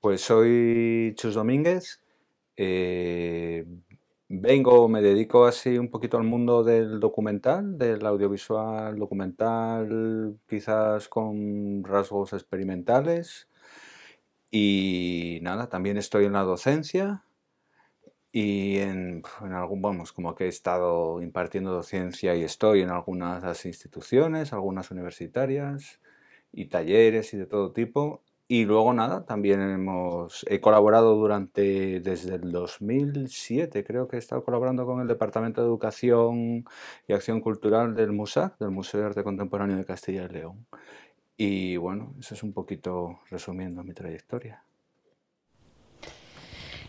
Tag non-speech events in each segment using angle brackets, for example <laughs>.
Pues soy Chus Domínguez. Eh, vengo, me dedico así un poquito al mundo del documental, del audiovisual documental, quizás con rasgos experimentales. Y nada, también estoy en la docencia y en, en algún, vamos, como que he estado impartiendo docencia y estoy en algunas instituciones, algunas universitarias y talleres y de todo tipo y luego nada, también hemos he colaborado durante desde el 2007, creo que he estado colaborando con el Departamento de Educación y Acción Cultural del MUSAC, del Museo de Arte Contemporáneo de Castilla y León. Y bueno, eso es un poquito resumiendo mi trayectoria.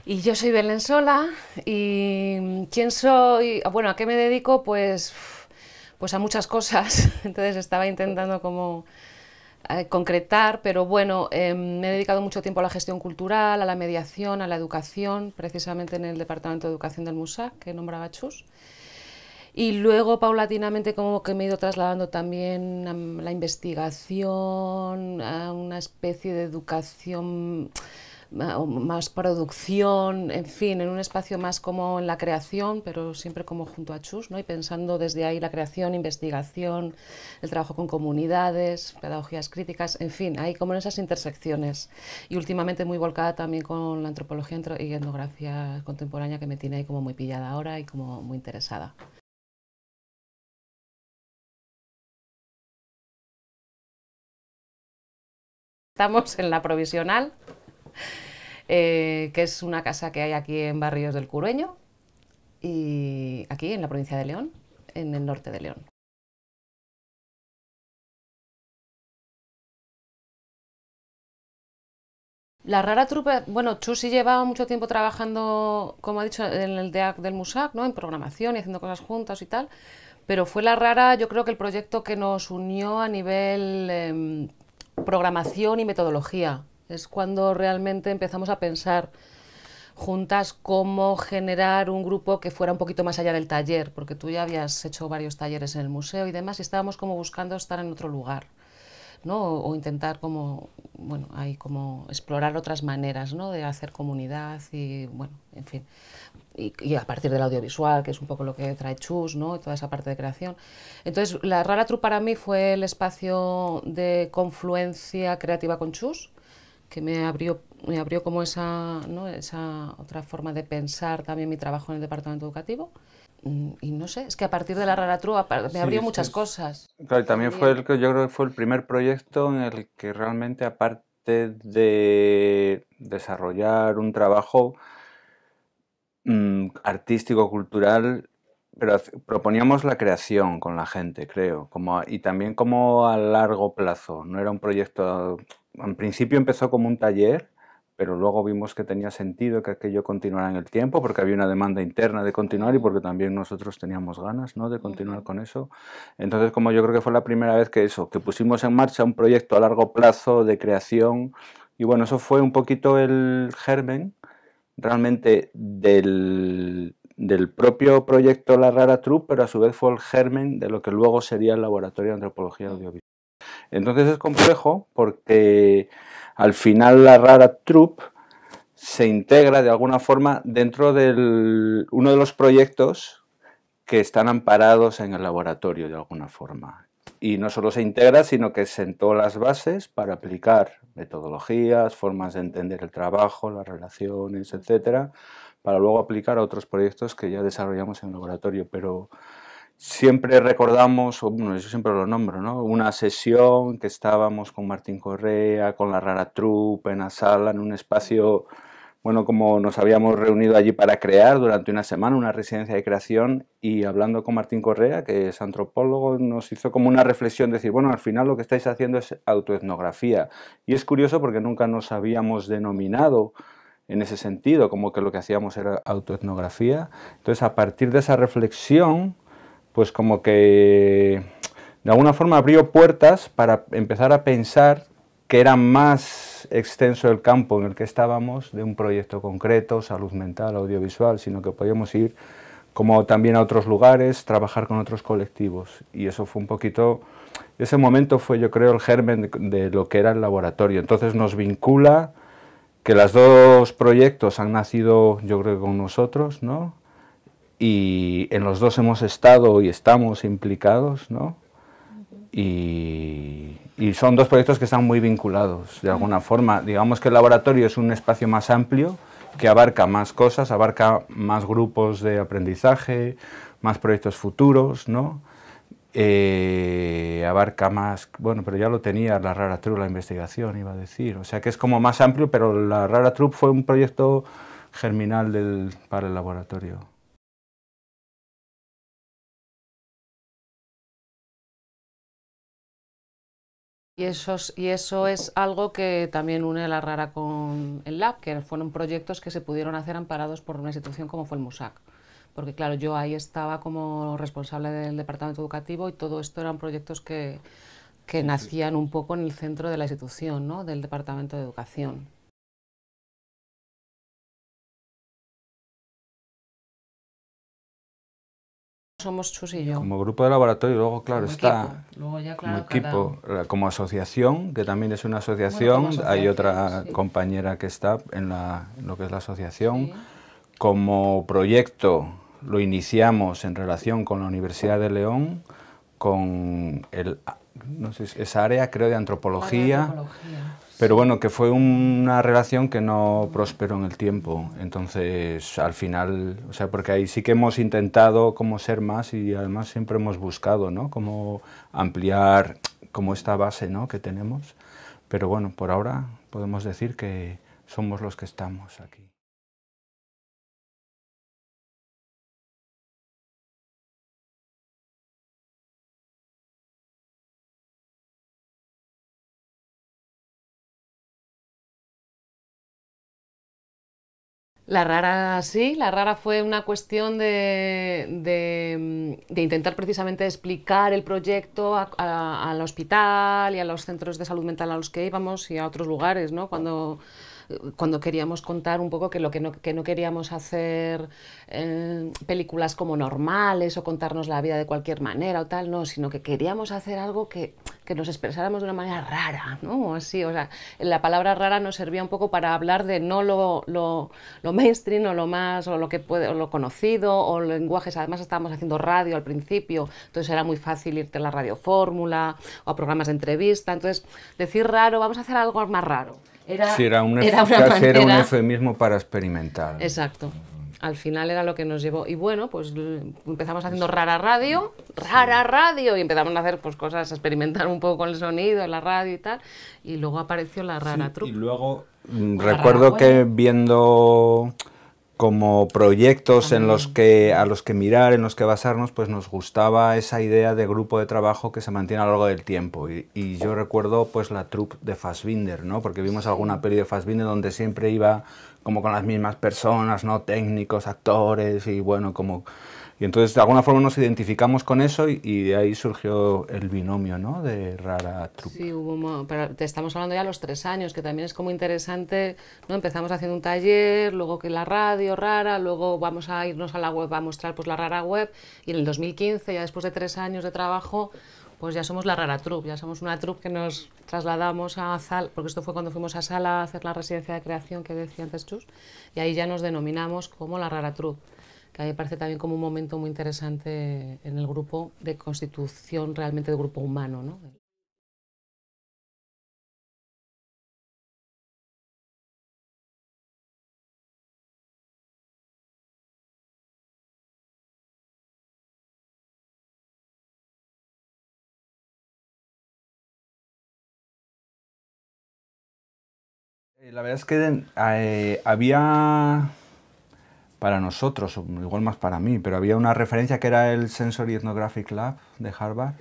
Y yo soy Belén Sola y quién soy, ah, bueno, ¿a qué me dedico? Pues pues a muchas cosas. <laughs> Entonces estaba intentando como concretar, pero bueno, em, me he dedicado mucho tiempo a la gestión cultural, a la mediación, a la educación, precisamente en el Departamento de Educación del MUSA, que nombraba Chus. Y luego, paulatinamente, como que me he ido trasladando también a la investigación, a una especie de educación más producción, en fin, en un espacio más como en la creación, pero siempre como junto a Chus, ¿no? y pensando desde ahí la creación, investigación, el trabajo con comunidades, pedagogías críticas, en fin, ahí como en esas intersecciones. Y últimamente muy volcada también con la antropología y etnografía contemporánea que me tiene ahí como muy pillada ahora y como muy interesada. Estamos en la provisional. <laughs> Eh, que es una casa que hay aquí en Barrios del Cureño y aquí en la provincia de León, en el norte de León. La rara Trupa, bueno, Chusi llevaba mucho tiempo trabajando, como ha dicho, en el DEAC del MUSAC, ¿no? en programación y haciendo cosas juntas y tal, pero fue la rara, yo creo que el proyecto que nos unió a nivel em, programación y metodología, es cuando realmente empezamos a pensar juntas cómo generar un grupo que fuera un poquito más allá del taller, porque tú ya habías hecho varios talleres en el museo y demás, y estábamos como buscando estar en otro lugar, ¿no? O, intentar como, bueno, ahí como explorar otras maneras, ¿no? De hacer comunidad y, bueno, en fin. Y, a partir del audiovisual, que es un poco lo que trae Chus, ¿no? Y toda esa parte de creación. Entonces, la Rara Tru para mí fue el espacio de confluencia creativa con Chus, que me abrió, me abrió como esa, ¿no? esa otra forma de pensar también mi trabajo en el departamento educativo. Mm, y no sé, es que a partir de la rara trúa me abrió muchas cosas. Claro, y también fue el que yo creo que fue el primer proyecto en el que realmente, aparte de desarrollar un trabajo mm, artístico, cultural, pero proponíamos la creación con la gente, creo, como, y también como a largo plazo. No era un proyecto en principio empezó como un taller, pero luego vimos que tenía sentido que aquello continuara en el tiempo, porque había una demanda interna de continuar y porque también nosotros teníamos ganas ¿no? de continuar con eso. Entonces, como yo creo que fue la primera vez que eso, que pusimos en marcha un proyecto a largo plazo de creación, y bueno, eso fue un poquito el germen realmente del, propio proyecto La Rara Troupe, pero a su vez fue el germen de lo que luego sería el Laboratorio de Antropología Audiovisual. Entonces es complejo porque al final la rara troupe se integra de alguna forma dentro de uno de los proyectos que están amparados en el laboratorio de alguna forma. Y no solo se integra, sino que sentó las bases para aplicar metodologías, formas de entender el trabajo, las relaciones, etcétera, para luego aplicar a otros proyectos que ya desarrollamos en el laboratorio. Pero Siempre recordamos, bueno, yo siempre lo nombro, ¿no? Una sesión que estábamos con Martín Correa, con la Rara Trupe, en la sala, en un espacio, bueno, como nos habíamos reunido allí para crear durante una semana, una residencia de creación, y hablando con Martín Correa, que es antropólogo, nos hizo como una reflexión, decir, bueno, al final lo que estáis haciendo es autoetnografía. Y es curioso porque nunca nos habíamos denominado en ese sentido, como que lo que hacíamos era autoetnografía. Entonces, a partir de esa reflexión, pues como que de alguna forma abrió puertas para empezar a pensar que era más extenso el campo en el que estábamos de un proyecto concreto, salud mental, audiovisual, sino que podíamos ir como también a otros lugares, trabajar con otros colectivos. Y eso fue un poquito, ese momento fue yo creo el germen de lo que era el laboratorio. Entonces nos vincula que los dos proyectos han nacido yo creo con nosotros, ¿no? y en los dos hemos estado y estamos implicados, ¿no? Y, son dos proyectos que están muy vinculados de alguna forma. Digamos que el laboratorio es un espacio más amplio que abarca más cosas, abarca más grupos de aprendizaje, más proyectos futuros, ¿no? Eh, abarca más, bueno, pero ya lo tenía la Rara Trub, la investigación, iba a decir. O sea que es como más amplio, pero la Rara Trub fue un proyecto germinal para el laboratorio. Y eso, es, y eso es algo que también une a la RARA con el LAB, que fueron proyectos que se pudieron hacer amparados por una institución como fue el MUSAC. Porque claro, yo ahí estaba como responsable del departamento educativo y todo esto eran proyectos que, que nacían un poco en el centro de la institución, ¿no? del departamento de educación. somos Chus y yo. Como grupo de laboratorio, luego claro está equipo. como equipo, como asociación, que también es una asociación, hay otra compañera que está en, la, lo que es la asociación. Como proyecto lo iniciamos en relación con la Universidad de León, con el, esa área creo de antropología pero bueno, que fue una relación que no prosperó en el tiempo. Entonces, al final, o sea, porque ahí sí que hemos intentado como ser más y además siempre hemos buscado, ¿no? Como ampliar como esta base, ¿no? Que tenemos. Pero bueno, por ahora podemos decir que somos los que estamos aquí. La rara sí, la rara fue una cuestión de, de, mm, intentar precisamente explicar el proyecto al hospital y a los centros de salud mental a los que íbamos y a otros lugares, ¿no? Cuando cuando queríamos contar un poco que lo que no, queríamos hacer eh, películas como normales o contarnos la vida de cualquier manera o tal, no, sino que queríamos hacer algo que, nos expresáramos de una manera rara, ¿no? Así, o sea, la palabra rara nos servía un poco para hablar de no lo, mainstream o lo más, o lo que puede, o lo conocido, o lenguajes, además estábamos haciendo radio al principio, entonces era muy fácil irte a la radio fórmula o a programas de entrevista, entonces decir raro, vamos a hacer algo más raro. Era, sí, era, un era un eufemismo para experimentar. Exacto al final era lo que nos llevó. Y bueno, pues empezamos haciendo rara radio, rara radio, y empezamos a hacer pues cosas, a experimentar un poco con el sonido, la radio y tal. Y luego apareció la rara sí, Y luego mm, recuerdo que viendo como proyectos en los que, a los que mirar, en los que basarnos, pues nos gustaba esa idea de grupo de trabajo que se mantiene a lo largo del tiempo. Y, yo recuerdo pues la troupe de Fassbinder, ¿no? Porque vimos alguna peli de Fassbinder donde siempre iba como con las mismas personas, ¿no? Técnicos, actores y bueno, como y entonces de alguna forma nos identificamos con eso y, de ahí surgió el binomio ¿no? de Rara Trup. Sí, hubo, pero te estamos hablando ya a los tres años, que también es como interesante, ¿no? empezamos haciendo un taller, luego que la radio rara, luego vamos a irnos a la web a mostrar pues la rara web y en el 2015, ya después de tres años de trabajo, pues ya somos la rara Trupa, ya somos una trupa que nos trasladamos a Sal, porque esto fue cuando fuimos a Sala a hacer la residencia de creación que decía antes Chus, y ahí ya nos denominamos como la rara Trupa a me parece también como un momento muy interesante en el grupo de constitución realmente de grupo humano. Eh, la verdad es que eh, había para nosotros, igual más para mí, pero había una referencia que era el Sensory Ethnographic Lab de Harvard.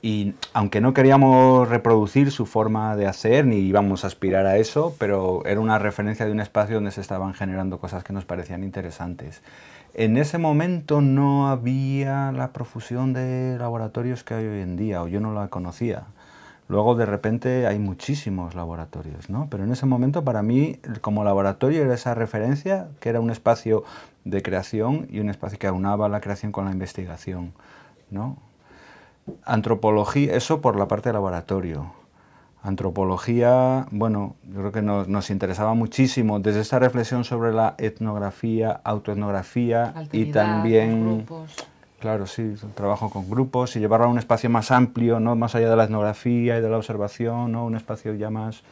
Y aunque no queríamos reproducir su forma de hacer, ni íbamos a aspirar a eso, pero era una referencia de un espacio donde se estaban generando cosas que nos parecían interesantes. En ese momento no había la profusión de laboratorios que hay hoy en día, o yo no la conocía. Luego de repente hay muchísimos laboratorios, ¿no? Pero en ese momento para mí como laboratorio era esa referencia que era un espacio de creación y un espacio que aunaba la creación con la investigación, ¿no? Antropología, eso por la parte de laboratorio. Antropología, bueno, yo creo que nos, interesaba muchísimo desde esta reflexión sobre la etnografía, autoetnografía y también... Claro, sí, trabajo con grupos y llevarlo a un espacio más amplio, ¿no? más allá de la etnografía y de la observación, ¿no? un espacio ya más,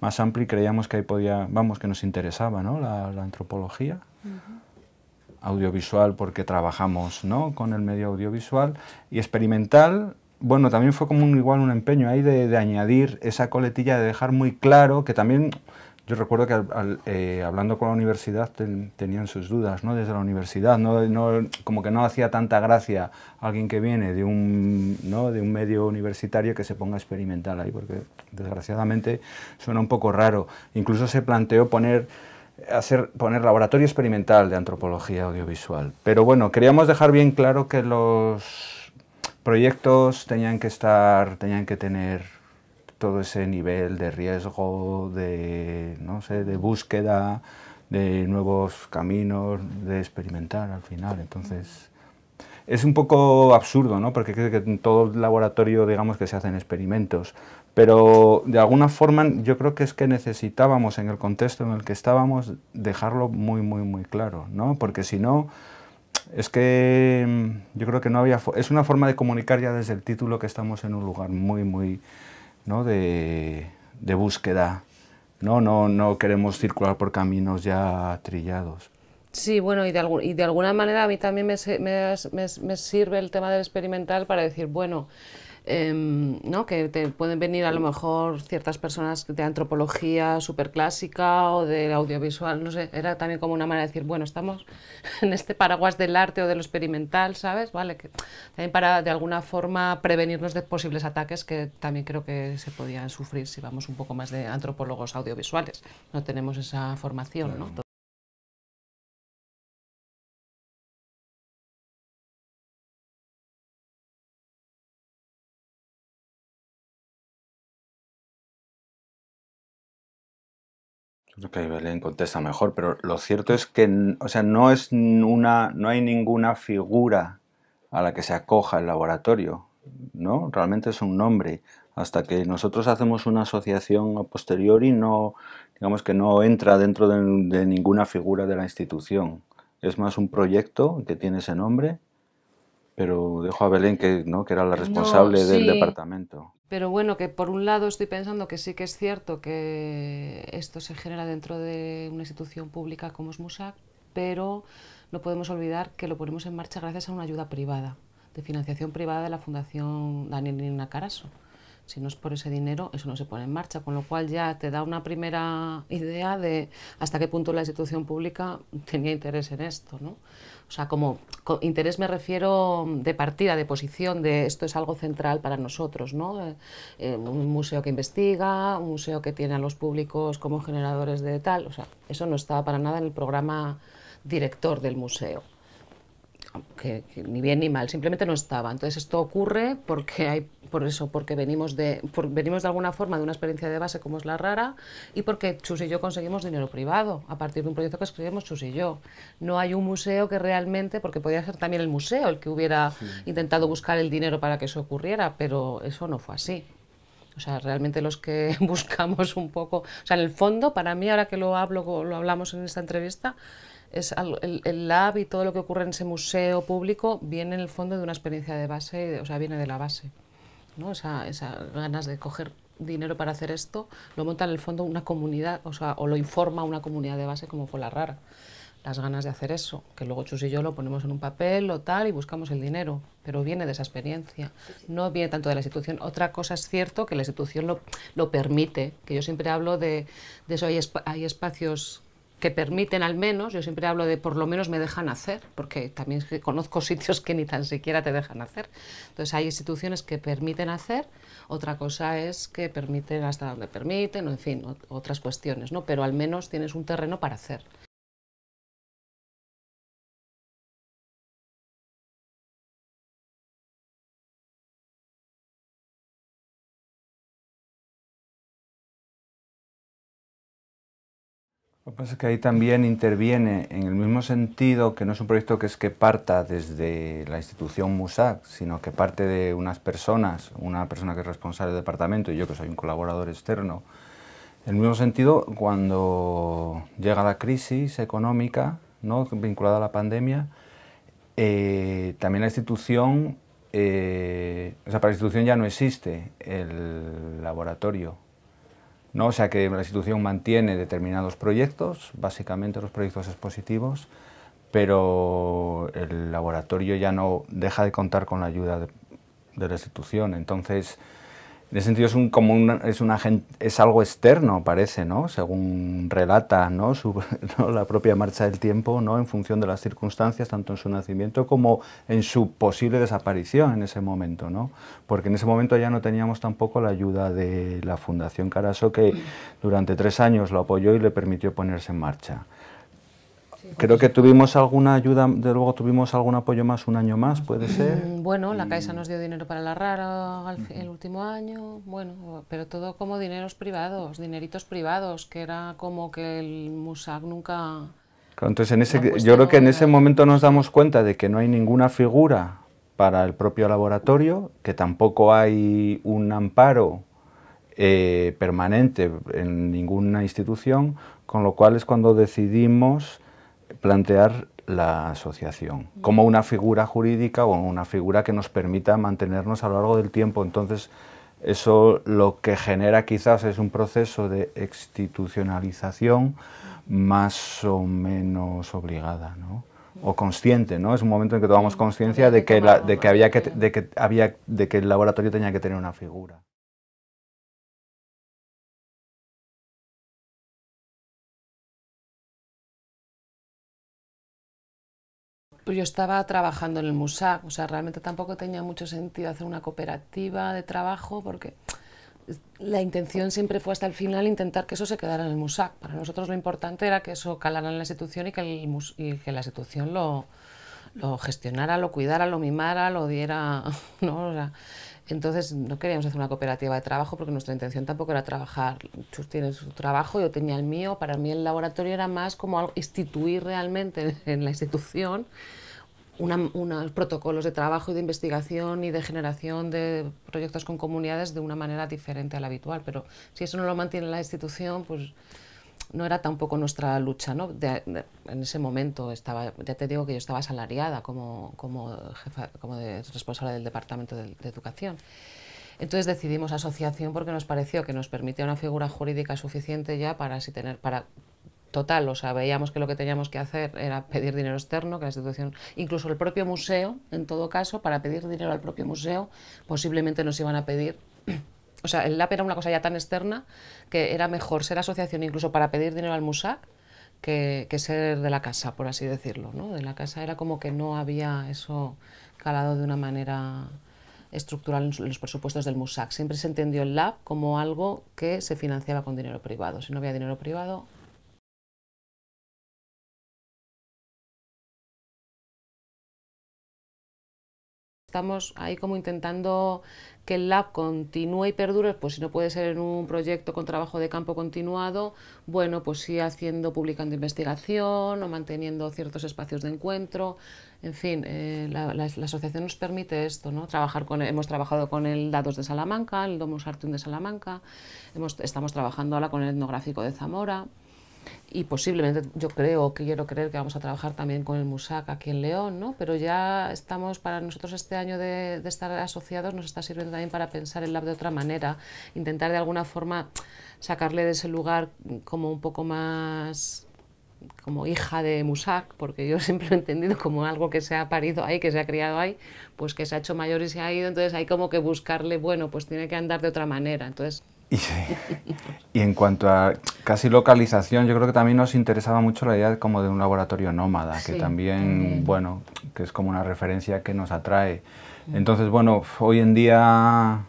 más amplio y creíamos que ahí podía, vamos, que nos interesaba ¿no? la, antropología. Audiovisual, porque trabajamos ¿no? con el medio audiovisual y experimental. Bueno, también fue como un, igual un empeño ahí de añadir esa coletilla, de dejar muy claro que también yo recuerdo que eh, hablando con la universidad tenían sus dudas, ¿no? Desde la universidad, como que no hacía tanta gracia alguien que viene de un, de un medio universitario que se ponga experimental ahí, porque desgraciadamente suena un poco raro. Incluso se planteó poner hacer, poner laboratorio experimental de antropología audiovisual. Pero bueno, queríamos dejar bien claro que los proyectos tenían que estar, tenían que tener todo ese nivel de riesgo, de, no sé, de búsqueda, de nuevos caminos, de experimentar al final. Entonces, es un poco absurdo, ¿no? Porque creo que en todo laboratorio, digamos, que se hacen experimentos. Pero de alguna forma yo creo que es que necesitábamos en el contexto en el que estábamos dejarlo muy, muy, muy claro, ¿no? Porque si no, es que mm, yo creo que no había... Es una forma de comunicar ya desde el título que estamos en un lugar muy, muy ¿no? de, búsqueda. ¿no? No, no queremos circular por caminos ya trillados. Sí, bueno, y de, y de alguna manera a mí también me, me, me sirve el tema del experimental para decir, bueno, Em, ¿no? que te pueden venir a lo mejor ciertas personas de antropología súper clásica o de audiovisual, no sé, era también como una manera de decir, bueno, estamos <laughs> en este paraguas del arte o de lo experimental, ¿sabes? Vale, que también para de alguna forma prevenirnos de posibles ataques que también creo que se podían sufrir si vamos un poco más de antropólogos audiovisuales, no tenemos esa formación, ¿no? que Belén contesta mejor, pero lo cierto es que o sea, no, es una, no hay ninguna figura a la que se acoja el laboratorio, ¿no? Realmente es un nombre. Hasta que nosotros hacemos una asociación a posteriori, no, digamos que no entra dentro de ninguna figura de la institución. Es más un proyecto que tiene ese nombre pero dejo a Belén, que, ¿no? que era la responsable del departamento. Pero bueno, que por un lado estoy pensando que sí que es cierto que esto se genera dentro de una institución pública como es MUSAC, pero no podemos olvidar que lo ponemos en marcha gracias a una ayuda privada, de financiación privada de la Fundación Daniel Nina Caraso. Si no es por ese dinero, eso no se pone en marcha, con lo cual ya te da una primera idea de hasta qué punto la institución pública tenía interés en esto. ¿no? O sea, como interés me refiero de partida, de posición, de esto es algo central para nosotros, ¿no? Eh, eh, un museo que investiga, un museo que tiene a los públicos como generadores de tal, o sea, eso no estaba para nada en el programa director del museo. ni bien ni mal, simplemente no estaba. Entonces esto ocurre porque hay por eso, porque venimos de, venimos de alguna forma de una experiencia de base como es la rara y porque Chus y yo conseguimos dinero privado a partir de un proyecto que escribimos Chus y yo. No hay un museo que realmente, porque podría ser también el museo el que hubiera intentado buscar el dinero para que eso ocurriera, pero eso no fue así. O sea, realmente los que <laughs> buscamos un poco, o sea, en el fondo, para mí, ahora que lo hablo, lo hablamos en esta entrevista, es el, lab y todo lo que ocurre en ese museo público viene en el fondo de una experiencia de base, o sea, viene de la base. ¿no? ganas de coger dinero para hacer esto, lo monta en el fondo una comunidad, o sea, o lo informa una comunidad de base como fue la rara. Las ganas de hacer eso, que luego Chus y yo lo ponemos en un papel o tal y buscamos el dinero, pero viene de esa experiencia, no viene tanto de la institución. Otra cosa es cierto que la institución lo, lo permite, que yo siempre hablo de, eso, hay, hay espacios que permiten al menos, yo siempre hablo de por lo menos me dejan hacer, porque también conozco <laughs> sitios que ni tan siquiera te dejan hacer. Entonces hay instituciones que permiten hacer, otra cosa es que permiten hasta donde permiten, en fin, otras cuestiones, ¿no? Pero al menos tienes un terreno para hacer. Lo que pasa es que ahí también interviene, en el mismo sentido, que no es un proyecto que es que parta desde la institución MUSAC, sino que parte de unas personas, una persona que es responsable del departamento y yo que soy un colaborador externo. En el mismo sentido, cuando llega la crisis económica vinculada a la pandemia, eh, también la institución, eh, o sea, para la institución ya no existe el laboratorio ¿no? O sea que la institución mantiene determinados proyectos, básicamente los proyectos expositivos, pero el laboratorio ya no deja de contar con la ayuda de, la institución. Entonces, en ese sentido es, algo externo, parece, ¿no? según relata <laughs> la propia marcha del tiempo, ¿no? en función de las circunstancias, tanto en su nacimiento como en su posible desaparición en ese momento. ¿no? Porque en ese momento ya no teníamos tampoco la ayuda de la Fundación Caraso, que mm. durante tres años lo apoyó y le permitió ponerse en marcha. Creo que tuvimos alguna ayuda, de luego tuvimos algún apoyo más un año más, puede mm, ser. Bueno, la Caixa nos dio dinero para la rara el último año, bueno, pero todo como dineros privados, dineritos privados, que era como que el MUSAC nunca... entonces en ese, yo creo que en ese momento nos damos cuenta de que no hay ninguna figura para el propio laboratorio, que tampoco hay un amparo eh, permanente en ninguna institución, con lo cual es cuando decidimos plantear la asociación, como una figura jurídica o una figura que nos permita mantenernos a lo largo del tiempo. Entonces, eso lo que genera quizás es un proceso de institucionalización más o menos obligada, o consciente, ¿no? Es un momento en que tomamos conciencia de que, de que había de que había, de que el laboratorio tenía que tener una figura. Pues yo estaba trabajando en el MUSAC, o sea, realmente tampoco tenía mucho sentido hacer una cooperativa de trabajo porque la intención siempre fue hasta el final intentar que eso se quedara en el MUSAC. Para nosotros lo importante era que eso calara en la institución y que, el, y que la institución lo, gestionara, lo cuidara, lo mimara, lo diera, <laughs> ¿no? Entonces no queríamos hacer una cooperativa de trabajo porque nuestra intención tampoco era trabajar. Tú tiene su trabajo, yo tenía el mío. Para mí el laboratorio era más como instituir realmente en la institución unos protocolos de trabajo y de investigación y de generación de proyectos con comunidades de una manera diferente a la habitual. Pero si eso no lo mantiene la institución, pues no era tampoco nuestra lucha, en ese momento estaba, ya te digo que yo estaba asalariada como, jefa, como responsable del Departamento de, Educación. Entonces decidimos asociación porque nos pareció que nos permitía una figura jurídica suficiente ya para así tener, para total, o sea, veíamos que lo que teníamos que hacer era pedir dinero externo, que la institución, incluso el propio museo, en todo caso, para pedir dinero al propio museo, posiblemente nos iban a pedir o sea, el LAP era una cosa ya tan externa que era mejor ser asociación incluso para pedir dinero al MUSAC que, que, ser de la casa, por así decirlo. ¿no? De la casa era como que no había eso calado de una manera estructural en los presupuestos del MUSAC. Siempre se entendió el LAB como algo que se financiaba con dinero privado. Si no había dinero privado, Estamos ahí como intentando que el lab continúe y perdure, pues si no puede ser en un proyecto con trabajo de campo continuado, bueno, pues sí haciendo, publicando investigación o manteniendo ciertos espacios de encuentro. En fin, eh, la, asociación nos permite esto, ¿no? Trabajar hemos trabajado con el Dados de Salamanca, el Domus Artium de Salamanca, estamos trabajando ahora con el Etnográfico de Zamora y posiblemente yo creo, quiero creer que vamos a trabajar también con el MUSAC aquí en León, ¿no? pero ya estamos para nosotros este año de, estar asociados nos está sirviendo también para pensar el lab de otra manera, intentar de alguna forma sacarle de ese lugar como un poco más como hija de Musac, porque yo <laughs> siempre lo he entendido como algo que se ha parido ahí, que se ha criado ahí, pues que se ha hecho mayor y se ha ido, entonces hay como que buscarle, bueno, pues tiene que andar de otra manera, entonces <laughs> Y, y, en cuanto a casi localización, yo creo que también nos interesaba mucho la idea de, como de un laboratorio nómada, que también, bueno, que es como una referencia que nos atrae. Entonces, bueno, hoy en día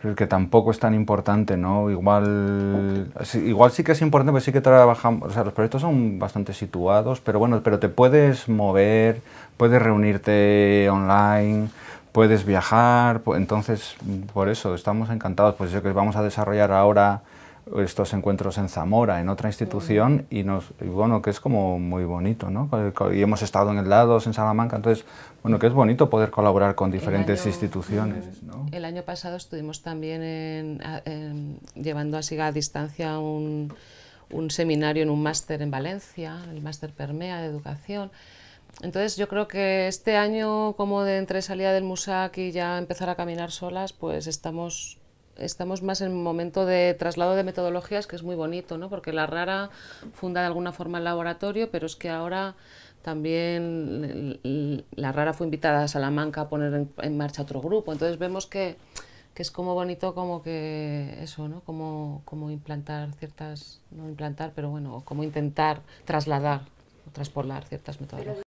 creo que tampoco es tan importante, ¿no? Igual, igual sí que es importante, pero pues sí que trabajamos, o sea, los proyectos son bastante situados, pero bueno, pero te puedes mover, puedes reunirte online puedes viajar, entonces por eso estamos encantados, pues que vamos a desarrollar ahora estos encuentros en Zamora, en otra institución, y, nos, bueno, que es como muy bonito, ¿no? Y hemos estado en el Lados, en Salamanca, entonces, bueno, que es bonito poder colaborar con diferentes instituciones, ¿no? El año pasado estuvimos también en, llevando así a distancia un, un seminario en un máster en Valencia, el máster Permea de Educación, entonces yo creo que este año, como de entre salida del MUSAC y ya empezar a caminar solas, pues estamos, estamos más en un momento de traslado de metodologías, que es muy bonito, ¿no? porque la rara funda de alguna forma el laboratorio, pero es que ahora también la rara fue invitada a Salamanca a poner en, marcha otro grupo. Entonces vemos que, es como bonito como que eso, ¿no? Como, como implantar ciertas, no implantar, pero bueno, como intentar trasladar transpolar ciertas metodologías.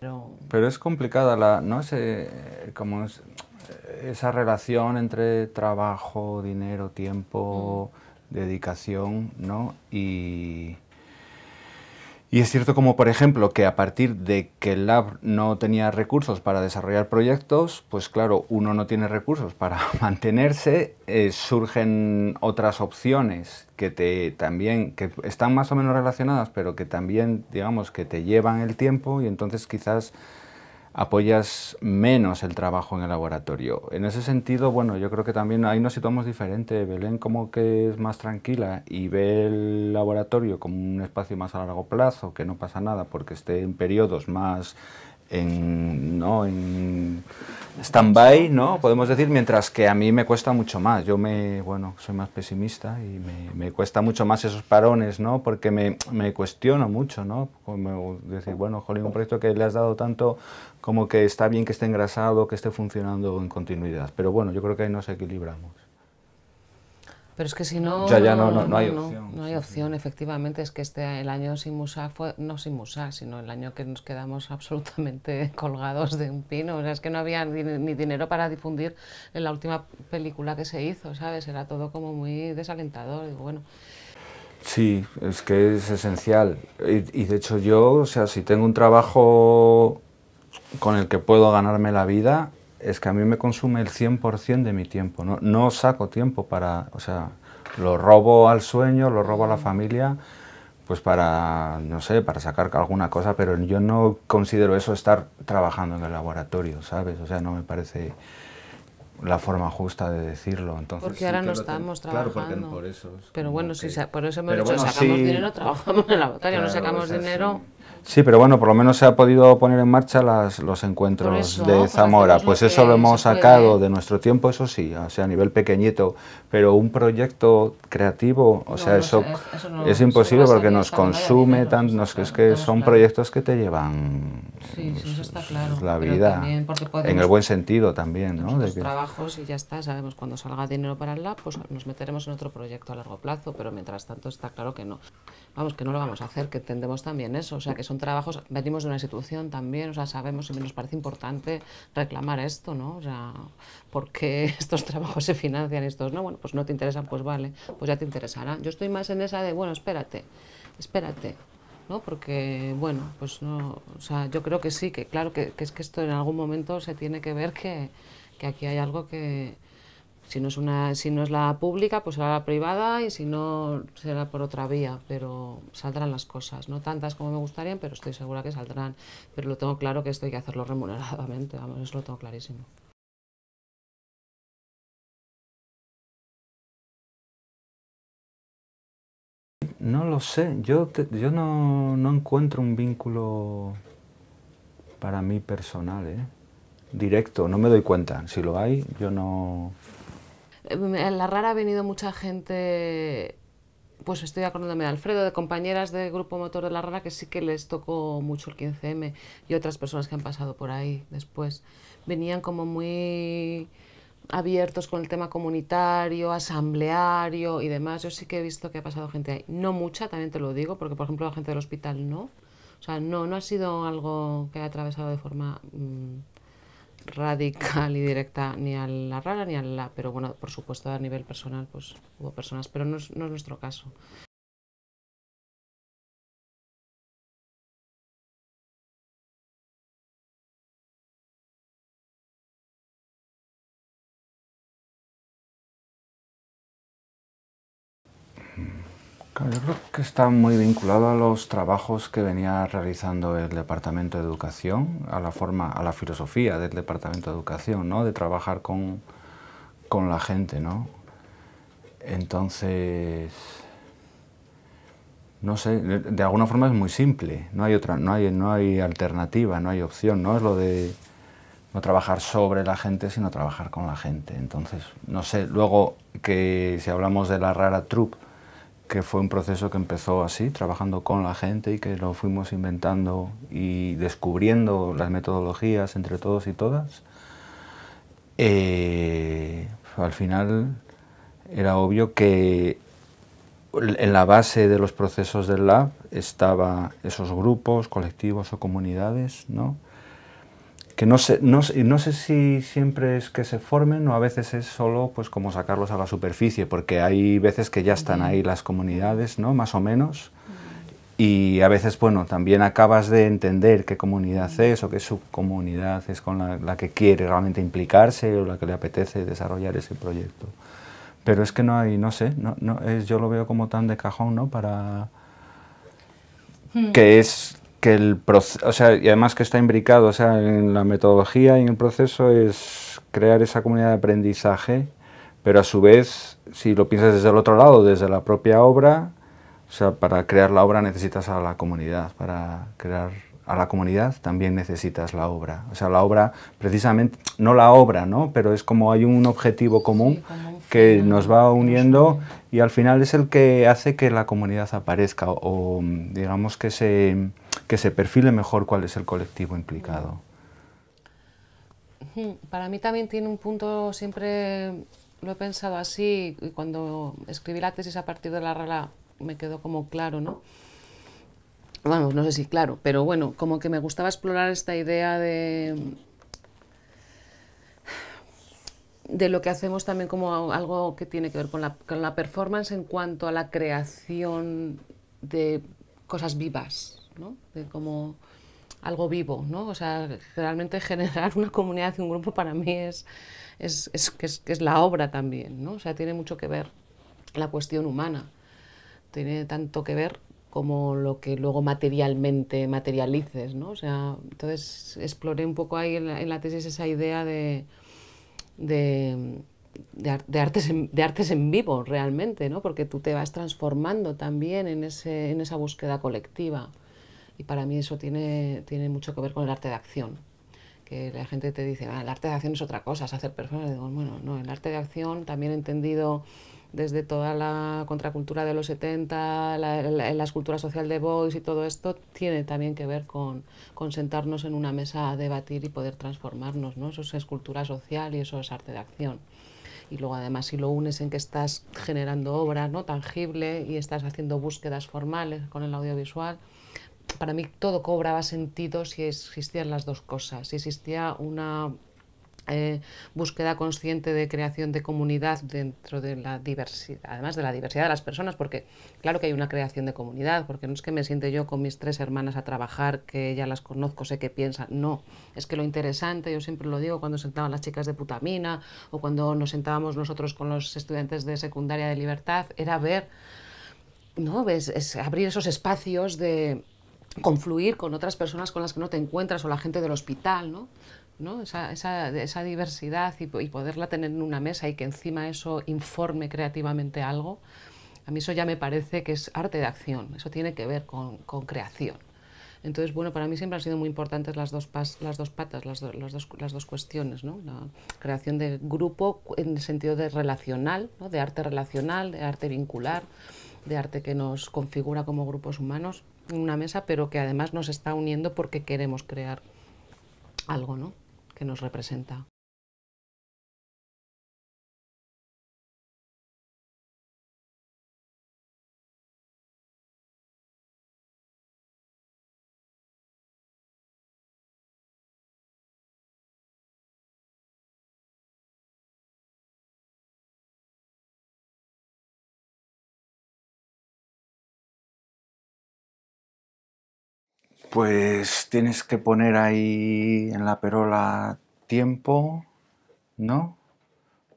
Pero, es complicada la, ¿no? Ese, eh, como eh, esa relación entre trabajo, dinero, tiempo, dedicación, ¿no? Y, y es cierto como, por ejemplo, que a partir de que el lab no tenía recursos para desarrollar proyectos, pues claro, uno no tiene recursos para <laughs> mantenerse, eh, surgen otras opciones que te también, que están más o menos relacionadas, pero que también, digamos, que te llevan el tiempo y entonces quizás apoyas menos el trabajo en el laboratorio. En ese sentido, bueno, yo creo que también ahí nos situamos diferente. Belén como que es más tranquila y ve el laboratorio como un espacio más a largo plazo, que no pasa nada porque esté en periodos más en, ¿no? en stand-by, ¿no? Podemos decir, mientras que a mí me cuesta mucho más. Yo me, bueno, soy más pesimista y me, me cuesta mucho más esos parones, ¿no? Porque me, me cuestiono mucho, ¿no? decir, bueno, jolín, un proyecto que le has dado tanto como que está bien que esté engrasado, que esté funcionando en continuidad. Pero bueno, yo creo que ahí nos equilibramos. Pero es que si no... Ya, ya no, hay opción. efectivamente. Es que este, el año sin Musa fue, no sin Musa, sino el año que nos quedamos <laughs> absolutamente colgados de un pino. O sea, es que no había ni, dinero para difundir la última película que se hizo, ¿sabes? Era todo como muy desalentador. y bueno. Sí, es que es esencial. y, de hecho yo, o sea, si tengo un trabajo con el que puedo ganarme la vida, es que a mí me consume el 100% de mi tiempo, ¿no? no saco tiempo para, o sea, lo robo al sueño, lo robo a la mm. familia, pues para, no sé, para sacar alguna cosa, pero yo no considero eso estar trabajando en el laboratorio, ¿sabes? O sea, no me parece la forma justa de decirlo. Entonces, porque ahora no estamos trabajando. Claro, por eso. pero bueno, sí si por eso hemos dicho, sacamos dinero, trabajamos en el laboratorio, no sacamos dinero. Sí, pero bueno, por lo menos se ha podido poner en marcha las, los encuentros de Zamora. Pues eso lo hemos sacado de nuestro tiempo, eso sí, o sea, a nivel pequeñito, pero un proyecto creativo, o sea, eso, es, es imposible porque nos consume tanto. nos, es que son proyectos que te llevan sí, eso está pues, claro, la vida, podemos, en el buen sentido también, ¿no? De que... trabajos y ya está, sabemos cuando salga dinero para el lab, pues nos meteremos en otro proyecto a largo plazo, pero mientras tanto está claro que no, vamos, que no lo vamos a hacer, que entendemos también eso, o sea, que son trabajos, venimos de una institución también, o sea, sabemos y nos parece importante reclamar esto, ¿no? O sea, ¿por <laughs> estos trabajos se financian estos no? Bueno, pues no te interesan, pues vale, pues ya te interesará. Yo estoy más en esa de, bueno, espérate, espérate, ¿no? Porque, bueno, pues no, o sea, yo creo que sí, que claro que, es que esto en algún momento se tiene que ver que aquí hay algo que, si no, es una, si no es la pública, pues será la privada y si no, será por otra vía, pero saldrán las cosas, no tantas como me gustarían, pero estoy segura que saldrán. Pero lo tengo claro que esto hay que hacerlo remuneradamente, vamos, eso lo tengo clarísimo. No lo sé, yo, no, no, encuentro un vínculo para mí personal, ¿eh? directo, no me doy cuenta. Si lo hay, yo no, en la rara ha venido mucha gente, pues estoy acordándome de Alfredo, de compañeras del Grupo Motor de la Rara que sí que les tocó mucho el 15M y otras personas que han pasado por ahí después. Venían como muy abiertos con el tema comunitario, asambleario y demás. Yo sí que he visto que ha pasado gente ahí. No mucha, también te lo digo, porque por ejemplo la gente del hospital no. O sea, no, no ha sido algo que ha atravesado de forma... Mm, radical y directa ni a la rara ni a la, pero bueno, por supuesto a nivel personal pues hubo personas, pero no es, no es nuestro caso. Yo creo que está muy vinculado a los trabajos que venía realizando el Departamento de Educación, a la forma, a la filosofía del Departamento de Educación, ¿no? de trabajar con, la gente, ¿no? Entonces, no sé, de alguna forma es muy simple, no hay otra, no hay, no hay alternativa, no hay opción, no es lo de no trabajar sobre la gente, sino trabajar con la gente. Entonces, no sé, luego que si hablamos de la rara troupe, que fue un proceso que empezó así, trabajando con la gente y que lo fuimos inventando y descubriendo las metodologías entre todos y todas, eh, al final era obvio que en la base de los procesos del lab estaba esos grupos, colectivos o comunidades, ¿no? que no sé, no, no, sé si siempre es que se formen o a veces es solo pues como sacarlos a la superficie, porque hay veces que ya están ahí las comunidades, ¿no? Más o menos. Y a veces, bueno, también acabas de entender qué comunidad es o qué subcomunidad es con la, que quiere realmente implicarse o la que le apetece desarrollar ese proyecto. Pero es que no hay, no sé, no, no es, yo lo veo como tan de cajón, ¿no? Para, hmm. que es que el o sea, y además que está imbricado o sea, en la metodología y en el proceso es crear esa comunidad de aprendizaje, pero a su vez, si lo piensas desde el otro lado, desde la propia obra, o sea, para crear la obra necesitas a la comunidad, para crear a la comunidad, también necesitas la obra. O sea, la obra, precisamente, no la obra, ¿no? Pero es como hay un objetivo común que nos va uniendo y al final es el que hace que la comunidad aparezca o, digamos, que se, que se perfile mejor cuál es el colectivo implicado. Para mí también tiene un punto, siempre lo he pensado así, y cuando escribí la tesis a partir de la regla me quedó como claro, ¿no? vamos, no sé si claro, pero bueno, como que me gustaba explorar esta idea de de lo que hacemos también como algo que tiene que ver con la, performance en cuanto a la creación de cosas vivas, ¿no? De como algo vivo, ¿no? O sea, realmente <laughs> generar una comunidad y un grupo para mí es es, es, es, la obra también, ¿no? O sea, tiene mucho que ver la cuestión humana, tiene tanto que ver como lo que luego materialmente materialices, ¿no? O sea, entonces exploré un poco ahí en la, tesis esa idea de, de, de, artes en, de artes en vivo realmente, ¿no? Porque tú te vas transformando también en, ese, en esa búsqueda colectiva. Y para mí eso tiene, tiene mucho que ver con el arte de acción que la gente te dice, ah, el arte de acción es otra cosa, es hacer personas. Digo, bueno, no, el arte de acción también he entendido desde toda la contracultura de los 70, la, la, escultura social de Boyce y todo esto, tiene también que ver con, sentarnos en una mesa a debatir y poder transformarnos, ¿no? Eso es escultura social y eso es arte de acción. Y luego además si lo unes en que estás generando obra ¿no? tangible y estás haciendo búsquedas formales con el audiovisual, para mí todo cobraba sentido si existían las dos cosas, si existía una eh, búsqueda consciente de creación de comunidad dentro de la diversidad, además de la diversidad de las personas, porque claro que hay una creación de comunidad, porque no es que me siente yo con mis tres hermanas a trabajar, que ya las conozco, sé qué piensan, no, es que lo interesante, yo siempre lo digo cuando sentaban las chicas de putamina o cuando nos sentábamos nosotros con los estudiantes de secundaria de libertad, era ver, ¿no? ves, es abrir esos espacios de confluir con otras personas con las que no te encuentras o la gente del hospital, ¿no? Esa, diversidad y, poderla tener en una mesa y que encima eso informe creativamente algo, a mí eso ya me parece que es arte de acción, eso tiene que ver con, creación. Entonces, bueno, para mí siempre han sido muy importantes las dos, patas, las, dos, cuestiones, La creación de grupo en el sentido de relacional, de arte relacional, de arte vincular, de arte que nos configura como grupos humanos en una mesa, pero que además nos está uniendo porque queremos crear algo, ¿no? que nos representa. Pues tienes que poner ahí en la perola tiempo, ¿no?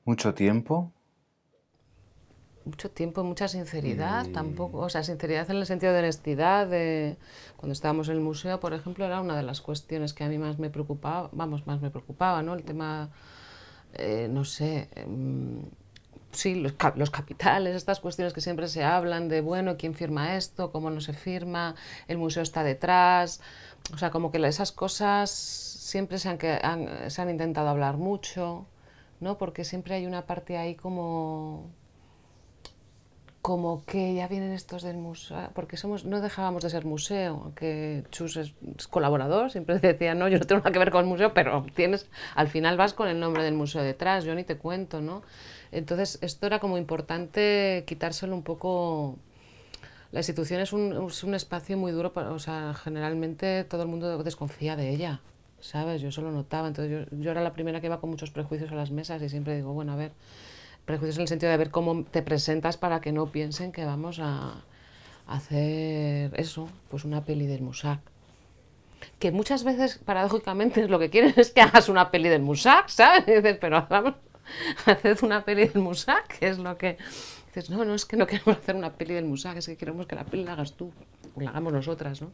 Mucho tiempo. Mucho tiempo, mucha sinceridad tampoco. O sea, sinceridad en el sentido de honestidad. Cuando estábamos en el museo, por ejemplo, era una de las cuestiones que a mí más me preocupaba, vamos, más me preocupaba, ¿no? El tema, eh, no sé, em, sí, los, los, capitales, estas cuestiones que siempre se hablan de, bueno, ¿quién firma esto? ¿Cómo no se firma? ¿El museo está detrás? O sea, como que esas cosas siempre se han, que se han intentado hablar mucho, ¿no? Porque siempre hay una parte ahí como como que ya vienen estos del museo, porque somos, no dejábamos de ser museo, que Chus es, colaborador, siempre decía, no, yo no tengo nada que ver con el museo, pero tienes, al final vas con el nombre del museo detrás, yo ni te cuento, ¿no? Entonces, esto era como importante quitárselo un poco la institución es un, espacio muy duro, o sea, generalmente todo el mundo desconfía de ella, ¿sabes? Yo solo lo notaba, entonces yo, era la primera que iba con muchos prejuicios a las mesas y siempre digo, bueno, a ver, prejuicios en el sentido de ver cómo te presentas para que no piensen que vamos a, hacer eso, pues una peli del Musac, Que muchas veces, paradójicamente, <laughs> lo que quieren es que hagas una peli del Musac, ¿sabes? <laughs> Y dices, pero <laughs> haced una peli del Musa, que es lo que... Dices, no, no, es que no queremos hacer una peli del Musa, es que queremos que la peli la hagas tú, o la hagamos nosotras, ¿no?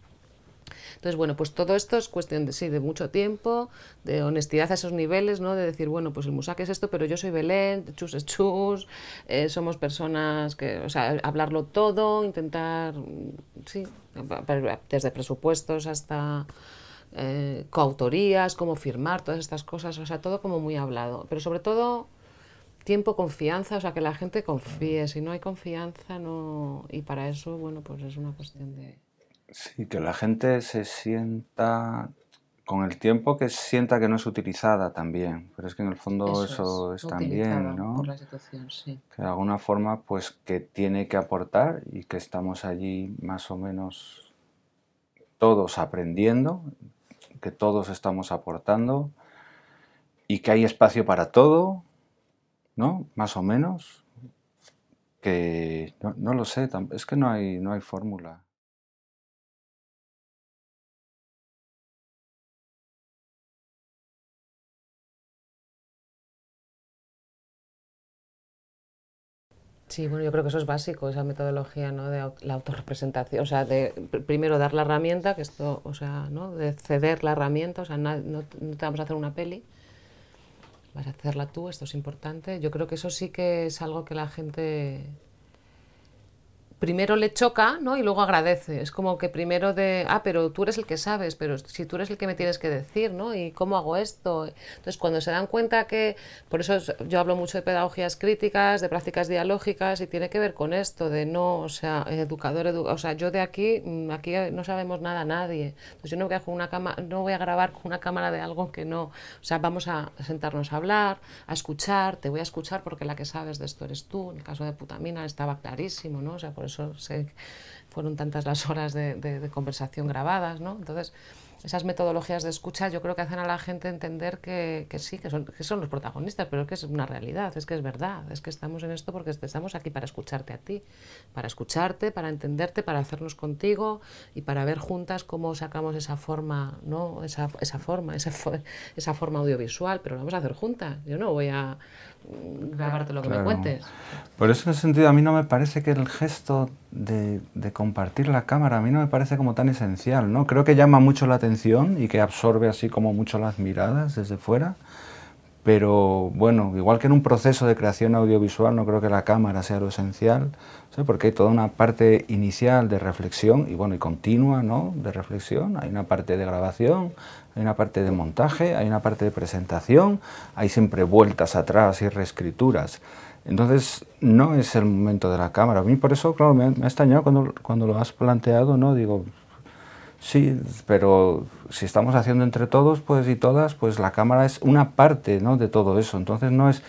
Entonces, bueno, pues todo esto es cuestión de, sí, de mucho tiempo, de honestidad a esos niveles, ¿no? De decir, bueno, pues el musaque es esto, pero yo soy Belén, chus es chus, eh, somos personas que, o sea, hablarlo todo, intentar, mm, sí, desde presupuestos hasta eh, coautorías, cómo firmar, todas estas cosas, o sea, todo como muy hablado. Pero sobre todo tiempo, confianza, o sea, que la gente confíe. Si no hay confianza, no... Y para eso, bueno, pues es una cuestión de... Sí, que la gente se sienta con el tiempo que sienta que no es utilizada también, pero es que en el fondo eso, es, también, ¿no? Que de alguna forma, pues que tiene que aportar y que estamos allí más o menos todos aprendiendo que todos estamos aportando y que hay espacio para todo, ¿no? Más o menos. Que no, lo sé, es que no hay, no hay fórmula. Sí, bueno, yo creo que eso es básico, esa metodología ¿no? de la autorrepresentación, o sea, de primero dar la herramienta, que esto, o sea, ¿no? de ceder la herramienta, o sea, no, te vamos a hacer una peli, vas a hacerla tú, esto es importante. Yo creo que eso sí que es algo que la gente primero le choca, ¿no? Y luego agradece. Es como que primero de, ah, pero tú eres el que sabes, pero si tú eres el que me tienes que decir, ¿no? ¿Y cómo hago esto? Entonces, cuando se dan cuenta que, por eso yo hablo mucho de pedagogías críticas, de prácticas dialógicas, y tiene que ver con esto, de no, o sea, educador, o sea, yo de aquí, mm, aquí no sabemos nada nadie. Entonces, yo no voy a, una no voy a grabar con una cámara de algo que no, o sea, vamos a sentarnos a hablar, a escuchar, te voy a escuchar porque la que sabes de esto eres tú. En el caso de Putamina estaba clarísimo, ¿no? O sea, por eso se, fueron tantas las horas de, conversación grabadas, Entonces, esas metodologías de escucha yo creo que hacen a la gente entender que, sí, que son, que son los protagonistas, pero es que es una realidad, es que es verdad, es que estamos en esto porque estamos aquí para escucharte a ti, para escucharte, para entenderte, para hacernos contigo y para ver juntas cómo sacamos esa forma, ¿no? Esa, forma, esa, esa forma audiovisual, pero lo vamos a hacer juntas. Yo no voy a grabarte lo que me cuentes. Por eso en ese sentido a mí no me parece que el gesto de, compartir la cámara, a mí no me parece como tan esencial, ¿no? Creo que llama mucho la atención y que absorbe así como mucho las miradas desde fuera, pero bueno, igual que en un proceso de creación audiovisual no creo que la cámara sea lo esencial, porque hay toda una parte inicial de reflexión y bueno, y continua, ¿no? De reflexión, hay una parte de grabación, hay una parte de montaje, hay una parte de presentación, hay siempre vueltas atrás y reescrituras. Entonces, no es el momento de la cámara. A mí por eso, claro, me ha, extrañado cuando, lo has planteado, ¿no? Digo, sí, pero si estamos haciendo entre todos pues y todas, pues la cámara es una parte de todo eso. Entonces, no es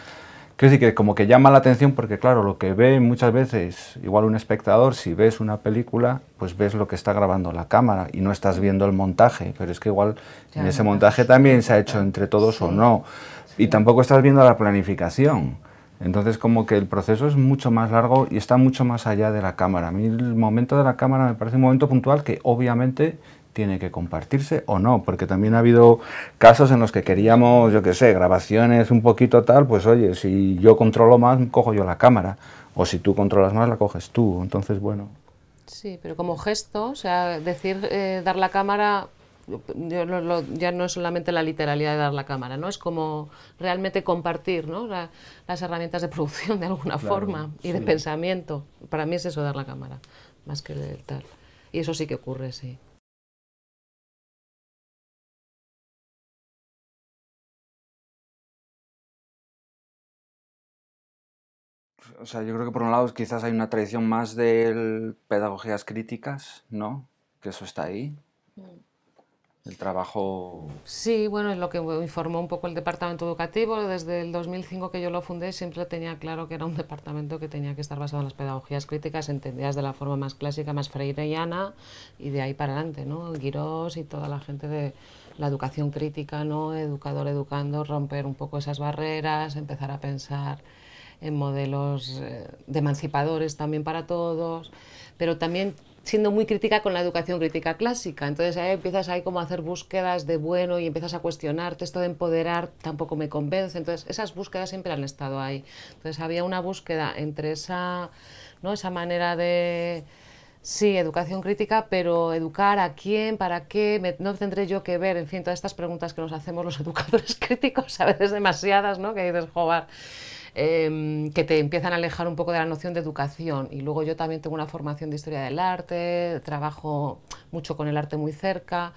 que que como que llama la atención porque claro, lo que ve muchas veces, igual un espectador, si ves una película, pues ves lo que está grabando la cámara y no estás viendo el montaje, pero es que igual en ese montaje también se ha hecho entre todos o no, y tampoco estás viendo la planificación. Entonces como que el proceso es mucho más largo y está mucho más allá de la cámara. A mí el momento de la cámara me parece un momento puntual que obviamente tiene que compartirse o no, porque también ha habido casos en los que queríamos, yo qué sé, grabaciones un poquito tal, pues oye, si yo controlo más, cojo yo la cámara, o si tú controlas más, la coges tú, entonces bueno. Sí, pero como gesto, o sea, decir, eh, dar la cámara ya no es solamente la literalidad de dar la cámara, ¿no? Es como realmente compartir ¿no? las herramientas de producción de alguna forma y de pensamiento. Para mí es eso dar la cámara, más que el tal. Y eso sí que ocurre, sí. o sea, yo creo que por un lado quizás hay una tradición más de pedagogías críticas, ¿no? Que eso está ahí. Mm. El trabajo... Sí, bueno, es lo que informó un poco el departamento educativo. Desde el 2005 que yo lo fundé siempre tenía claro que era un departamento que tenía que estar basado en las pedagogías críticas, entendidas de la forma más clásica, más freireiana, y de ahí para adelante, ¿no? Guirós y toda la gente de la educación crítica, ¿no? Educador educando, romper un poco esas barreras, empezar a pensar en modelos de eh, emancipadores también para todos, pero también siendo muy crítica con la educación crítica clásica. Entonces ahí empiezas ahí como a hacer búsquedas de bueno y empiezas a cuestionarte, esto de empoderar tampoco me convence. Entonces esas búsquedas siempre han estado ahí. Entonces había una búsqueda entre esa, ¿no? esa manera de... Sí, educación crítica, pero educar a quién, para qué, no tendré yo que ver, en fin, todas estas preguntas que nos hacemos los <laughs> educadores críticos, a veces demasiadas, ¿no? Que dices, joder, Em, que te empiezan a alejar un poco de la noción de educación. Y luego yo también tengo una formación de historia del arte, trabajo mucho con el arte muy cerca.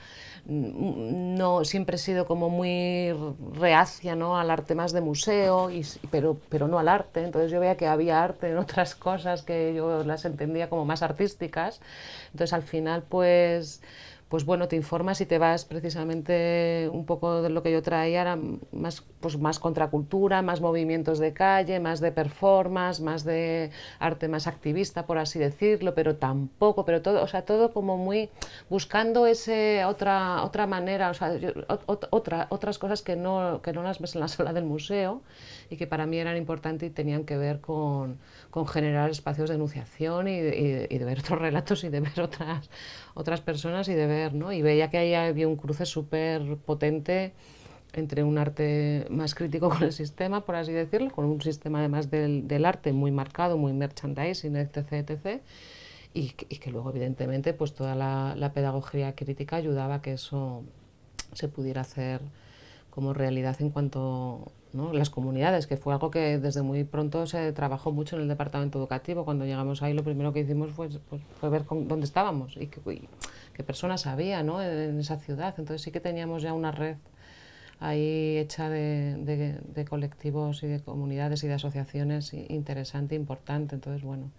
Mm, no, siempre he sido como muy reacia ¿no? al arte más de museo, y, pero, pero no al arte. Entonces yo veía que había arte en otras cosas que yo las entendía como más artísticas. Entonces al final pues pues bueno, te informas y te vas precisamente un poco de lo que yo traía, más, pues más contracultura, más movimientos de calle, más de performance, más de arte más activista, por así decirlo, pero tampoco, pero todo, o sea, todo como muy buscando ese otra, otra manera, o sea, otra, otras cosas que no, que no las ves en la sala del museo y que para mí eran importantes y tenían que ver con, con generar espacios de enunciación y, y, de ver otros relatos y de ver otras, otras personas y de ver, ¿no? Y veía que ahí había un cruce súper potente entre un arte más crítico con el sistema, por así decirlo, con un sistema además del, del arte muy marcado, muy merchandising, etc., etc., y que, y que luego, evidentemente, pues toda la, la pedagogía crítica ayudaba a que eso se pudiera hacer como realidad en cuanto ¿no? las comunidades, que fue algo que desde muy pronto se trabajó mucho en el departamento educativo. Cuando llegamos ahí lo primero que hicimos fue, pues, fue ver dónde estábamos y qué, personas había ¿no? en, esa ciudad. Entonces sí que teníamos ya una red ahí hecha de, colectivos y de comunidades y de asociaciones interesante, importante. Entonces, bueno.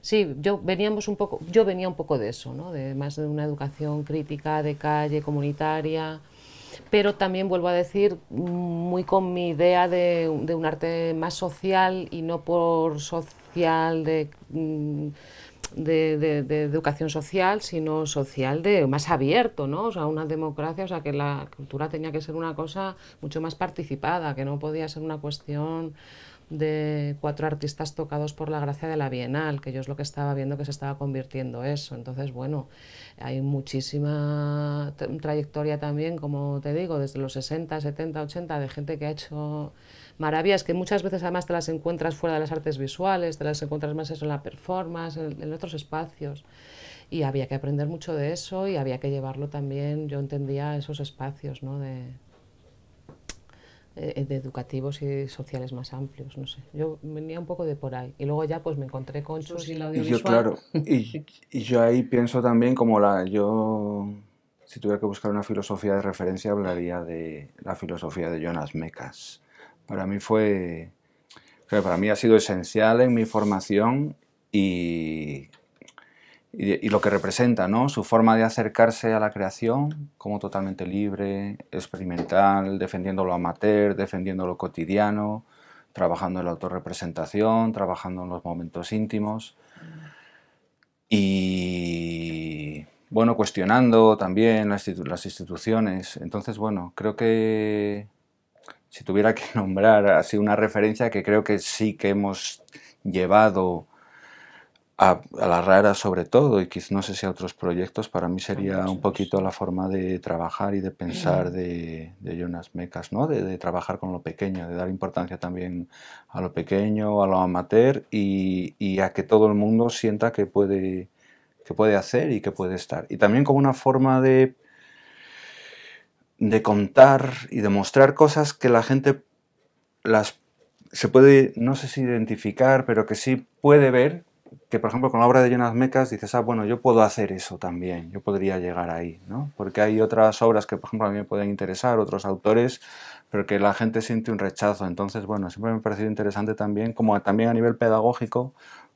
Sí, yo veníamos un poco, yo venía un poco de eso, ¿no? De más de una educación crítica, de calle, comunitaria, pero también vuelvo a decir, muy con mi idea de, un arte más social y no por social mm, de... de, educación social, sino social de más abierto, ¿no? O sea, una democracia, o sea, que la cultura tenía que ser una cosa mucho más participada, que no podía ser una cuestión de cuatro artistas tocados por la gracia de la Bienal, que yo es lo que estaba viendo que se estaba convirtiendo eso. Entonces, bueno, hay muchísima trayectoria también, como te digo, desde los 60, 70, 80, de gente que ha hecho maravillas, que muchas veces además te las encuentras fuera de las artes visuales, te las encuentras más en la performance, en, otros espacios. Y había que aprender mucho de eso y había que llevarlo también, yo entendía, a esos espacios, ¿no? De, eh, de educativos y sociales más amplios, no sé. Yo venía un poco de por ahí. Y luego ya pues me encontré con Chus y la audiovisual. claro, y, <laughs> y, yo ahí pienso también como la... Yo, si tuviera que buscar una filosofía de referencia, hablaría de la filosofía de Jonas Mecas. Para mí fue... Para mí ha sido esencial en mi formación y y, lo que representa, ¿no? Su forma de acercarse a la creación como totalmente libre, experimental, defendiendo lo amateur, defendiendo lo cotidiano, trabajando en la autorrepresentación, trabajando en los momentos íntimos y, bueno, cuestionando también las, las instituciones. Entonces, bueno, creo que si tuviera que <laughs> nombrar así una referencia que creo que sí que hemos llevado a, la rara sobre todo y quizás no sé si a otros proyectos, para mí sería un poquito la forma de trabajar y de pensar de, de Jonas Mecas, ¿no? De, trabajar con lo pequeño, de dar importancia también a lo pequeño, a lo amateur y, a que todo el mundo sienta que puede, que puede hacer y que puede estar. Y también como una forma de, de contar y de mostrar cosas que la gente las se puede, no sé si identificar, pero que sí puede ver que, por ejemplo, con la obra de Jonas Mecas dices, ah, bueno, yo puedo hacer eso también, yo podría llegar ahí, ¿no? Porque hay otras obras que, por ejemplo, a mí me pueden interesar, otros autores, pero que la gente siente un rechazo. Entonces, bueno, siempre me ha parecido interesante también, como también a nivel pedagógico,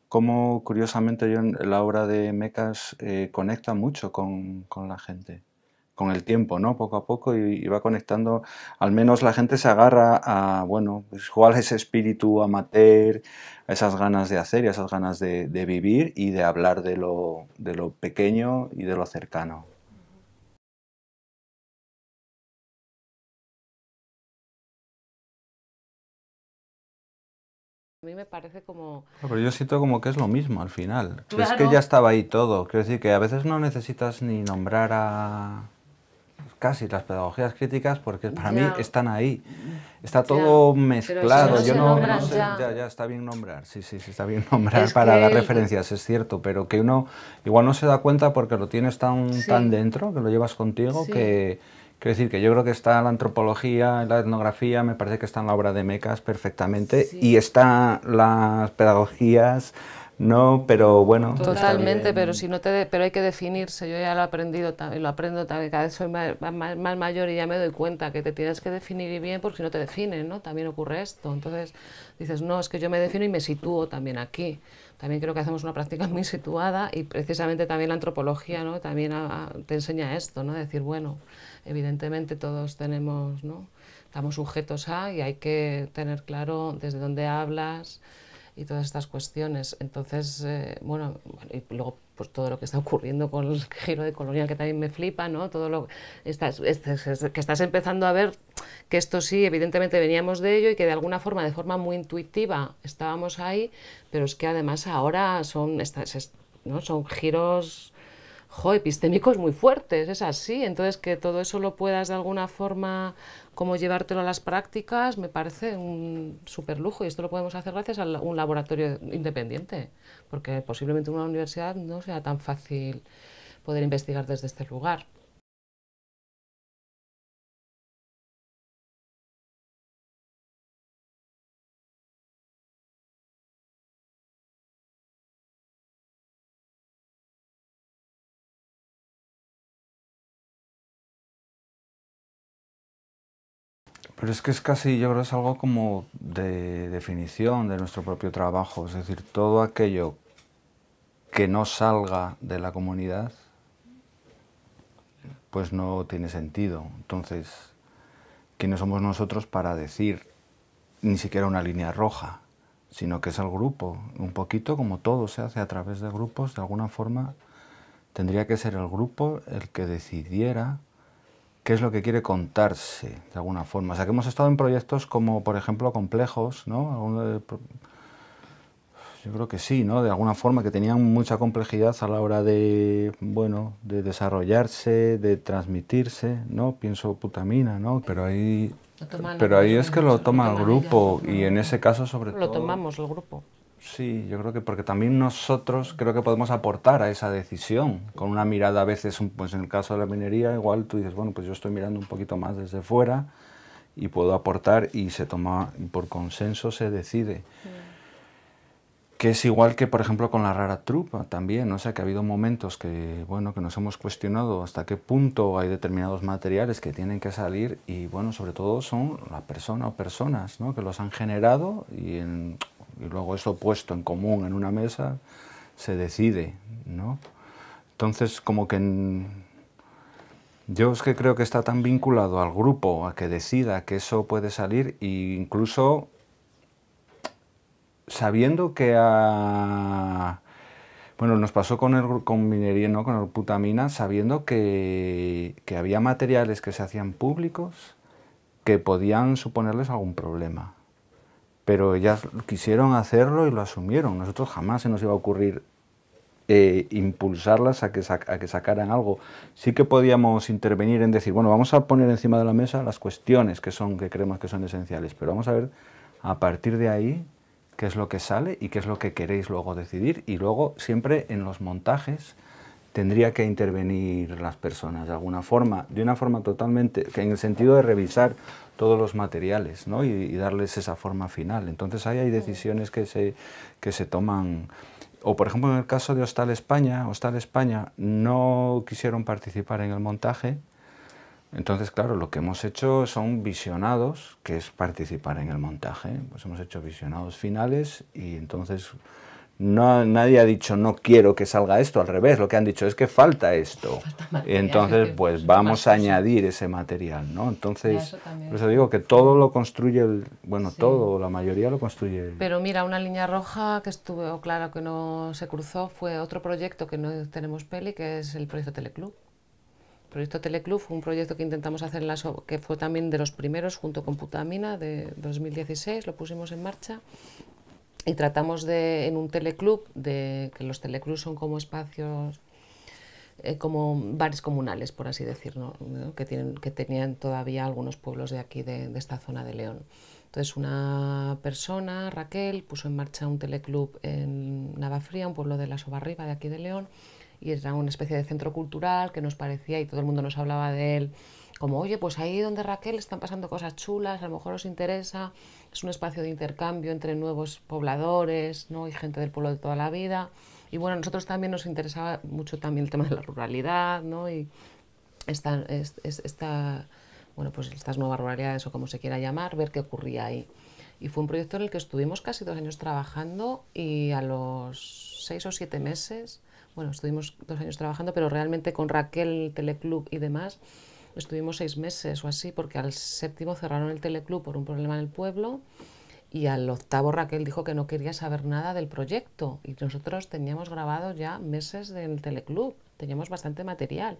cómo curiosamente la obra de Mecas eh, conecta mucho con la gente con el tiempo, ¿no? Poco a poco y, va conectando, al menos la gente se agarra a, bueno, cuál pues jugar ese espíritu amateur, esas ganas de hacer y esas ganas de, vivir y de hablar de lo, pequeño y de lo cercano. A mí me parece como... Ah, pero yo siento como que es lo mismo al final. Es que ya estaba ahí todo. Quiero decir que a veces no necesitas ni nombrar a casi las pedagogías críticas porque para mí están ahí. Está todo mezclado. ya. está bien nombrar, sí, sí, sí está bien <laughs> nombrar para dar referencias, es cierto, pero que uno igual no se da cuenta porque lo tienes tan, tan dentro, que lo llevas contigo, que quiero decir que yo creo que está la antropología, la etnografía, me parece que está en la obra de Mecas perfectamente, y están las pedagogías no, pero bueno. Totalmente, pero si no te pero hay que definirse. Yo ya lo he aprendido y lo aprendo Cada vez soy más, mayor y ya me doy cuenta que te tienes que definir bien porque si no te definen, ¿no? También ocurre esto. Entonces dices, no, es que yo me defino y me sitúo también aquí. También creo que hacemos una práctica <laughs> muy situada y precisamente también la antropología, ¿no? También te enseña esto, ¿no? Decir, bueno, evidentemente todos tenemos, ¿no? Estamos sujetos a y hay que tener claro desde dónde hablas, y todas estas cuestiones. Entonces, eh, bueno, y luego pues todo lo que está ocurriendo con el giro de colonial que también me flipa, ¿no? Todo lo estás, que estás empezando a ver que esto sí, evidentemente veníamos de ello y que de alguna forma, de forma muy intuitiva, estábamos ahí, pero es que además ahora son, ¿no? son giros epistémicos muy fuertes, es así. Entonces, que todo eso lo puedas de alguna forma cómo llevártelo a las prácticas, me parece un super lujo y esto lo podemos hacer gracias a un laboratorio independiente, porque posiblemente en una universidad no sea tan fácil poder investigar desde este lugar. Pero es que es casi, yo creo, es algo como de definición de nuestro propio trabajo, es decir, todo aquello que no salga de la comunidad, pues no tiene sentido. Entonces, ¿quiénes somos nosotros para decir ni siquiera una línea roja? sino que es el grupo, un poquito como todo se hace a través de grupos, de alguna forma tendría que ser el grupo el que decidiera qué es lo que quiere contarse de alguna forma. O sea, que hemos estado en proyectos como, por ejemplo, complejos, ¿no? Eh, yo creo que sí, ¿no? De alguna forma, que tenían mucha complejidad a la hora de, bueno, de desarrollarse, de transmitirse, ¿no? Pienso putamina, ¿no? Pero ahí, pero ahí es que lo toma el grupo y en ese caso sobre todo... Lo tomamos el grupo. Sí, yo creo que porque también nosotros creo que podemos aportar a esa decisión con una mirada a veces, pues en el caso de la minería, igual tú dices, bueno, pues yo estoy mirando un poquito más desde fuera y puedo aportar y se toma, y por consenso se decide. Que es igual que, por ejemplo, con la rara trupa también, o sea, que ha habido momentos que, bueno, que nos hemos cuestionado hasta qué punto hay determinados materiales que tienen que salir y, bueno, sobre todo son la persona o personas, ¿no? Que los han generado y en y luego eso puesto en común en una mesa se decide, ¿no? Entonces, como que yo es que creo que está tan vinculado al grupo, a que decida que eso puede salir e incluso sabiendo que a... Bueno, nos pasó con, el, con minería, ¿no? Con el putamina, sabiendo que había materiales que se hacían públicos que podían suponerles algún problema pero ellas quisieron hacerlo y lo asumieron. Nosotros jamás se nos iba a ocurrir eh, impulsarlas a que, a que sacaran algo. Sí que podíamos intervenir en decir, bueno, vamos a poner encima de la mesa las cuestiones que, son, que creemos que son esenciales, pero vamos a ver a partir de ahí qué es lo que sale y qué es lo que queréis luego decidir. Y luego siempre en los montajes tendría que intervenir las personas de alguna forma, de una forma totalmente, que en el sentido de revisar todos los materiales ¿no? y, darles esa forma final. Entonces ahí hay decisiones que se, que se toman. O por ejemplo en el caso de Hostal España, Hostal España no quisieron participar en el montaje, entonces, claro, lo que hemos hecho son visionados, que es participar en el montaje. Pues hemos hecho visionados finales y entonces no, nadie ha dicho no quiero que salga esto, al revés, lo que han dicho es que falta esto. <laughs> Entonces, pues vamos a añadir ese material, ¿no? Entonces, eso digo que todo lo construye, el, bueno, todo, la mayoría lo construye. Pero mira, una línea roja que estuvo claro que no se cruzó fue otro proyecto que no tenemos peli, que es el proyecto Teleclub. El proyecto Teleclub fue un proyecto que intentamos hacer que fue también de los primeros junto con Putamina de 2016, lo pusimos en marcha y tratamos de, en un teleclub, de, que los teleclubs son como espacios, eh, como bares comunales, por así decirlo, que, tienen, que tenían todavía algunos pueblos de aquí, de, esta zona de León. Entonces una persona, Raquel, puso en marcha un teleclub en Navafría, un pueblo de la Sobarriba, de aquí de León, y era una especie de centro cultural que nos parecía, y todo el mundo nos hablaba de él, como, oye, pues ahí donde Raquel están pasando cosas chulas, a lo mejor os interesa es un espacio de intercambio entre nuevos pobladores ¿no? y gente del pueblo de toda la vida. Y bueno, a nosotros también nos interesaba mucho también el tema de la ruralidad ¿no? y esta, bueno, pues estas nuevas ruralidades o como se quiera llamar, ver qué ocurría ahí. Y fue un proyecto en el que estuvimos casi dos años trabajando y a los seis o siete meses, bueno, estuvimos dos años trabajando, pero realmente con Raquel, Teleclub y demás, Estuvimos seis meses o así, porque al séptimo cerraron el teleclub por un problema en el pueblo y al octavo Raquel dijo que no quería saber nada del proyecto y nosotros teníamos grabado ya meses del teleclub, teníamos bastante material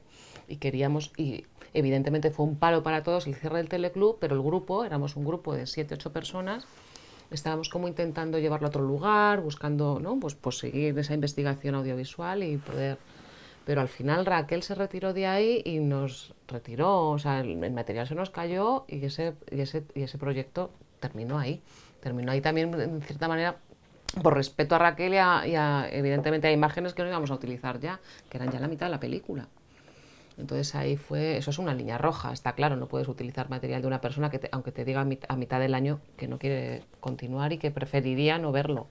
y queríamos, y evidentemente fue un palo para todos el cierre del teleclub, pero el grupo, éramos un grupo de siete, ocho personas, estábamos como intentando llevarlo a otro lugar, buscando, ¿no? Pues, pues seguir esa investigación audiovisual y poder pero al final Raquel se retiró de ahí y nos retiró, o sea, el, material se nos cayó y ese, y ese, y ese proyecto terminó ahí. Terminó ahí también, en cierta manera, por respeto a Raquel y, a, evidentemente a imágenes que no íbamos a utilizar ya, que eran ya la mitad de la película. Entonces ahí fue, eso es una línea roja, está claro, no puedes utilizar material de una persona que aunque te diga a, a, mitad del año que no quiere continuar y que preferiría no verlo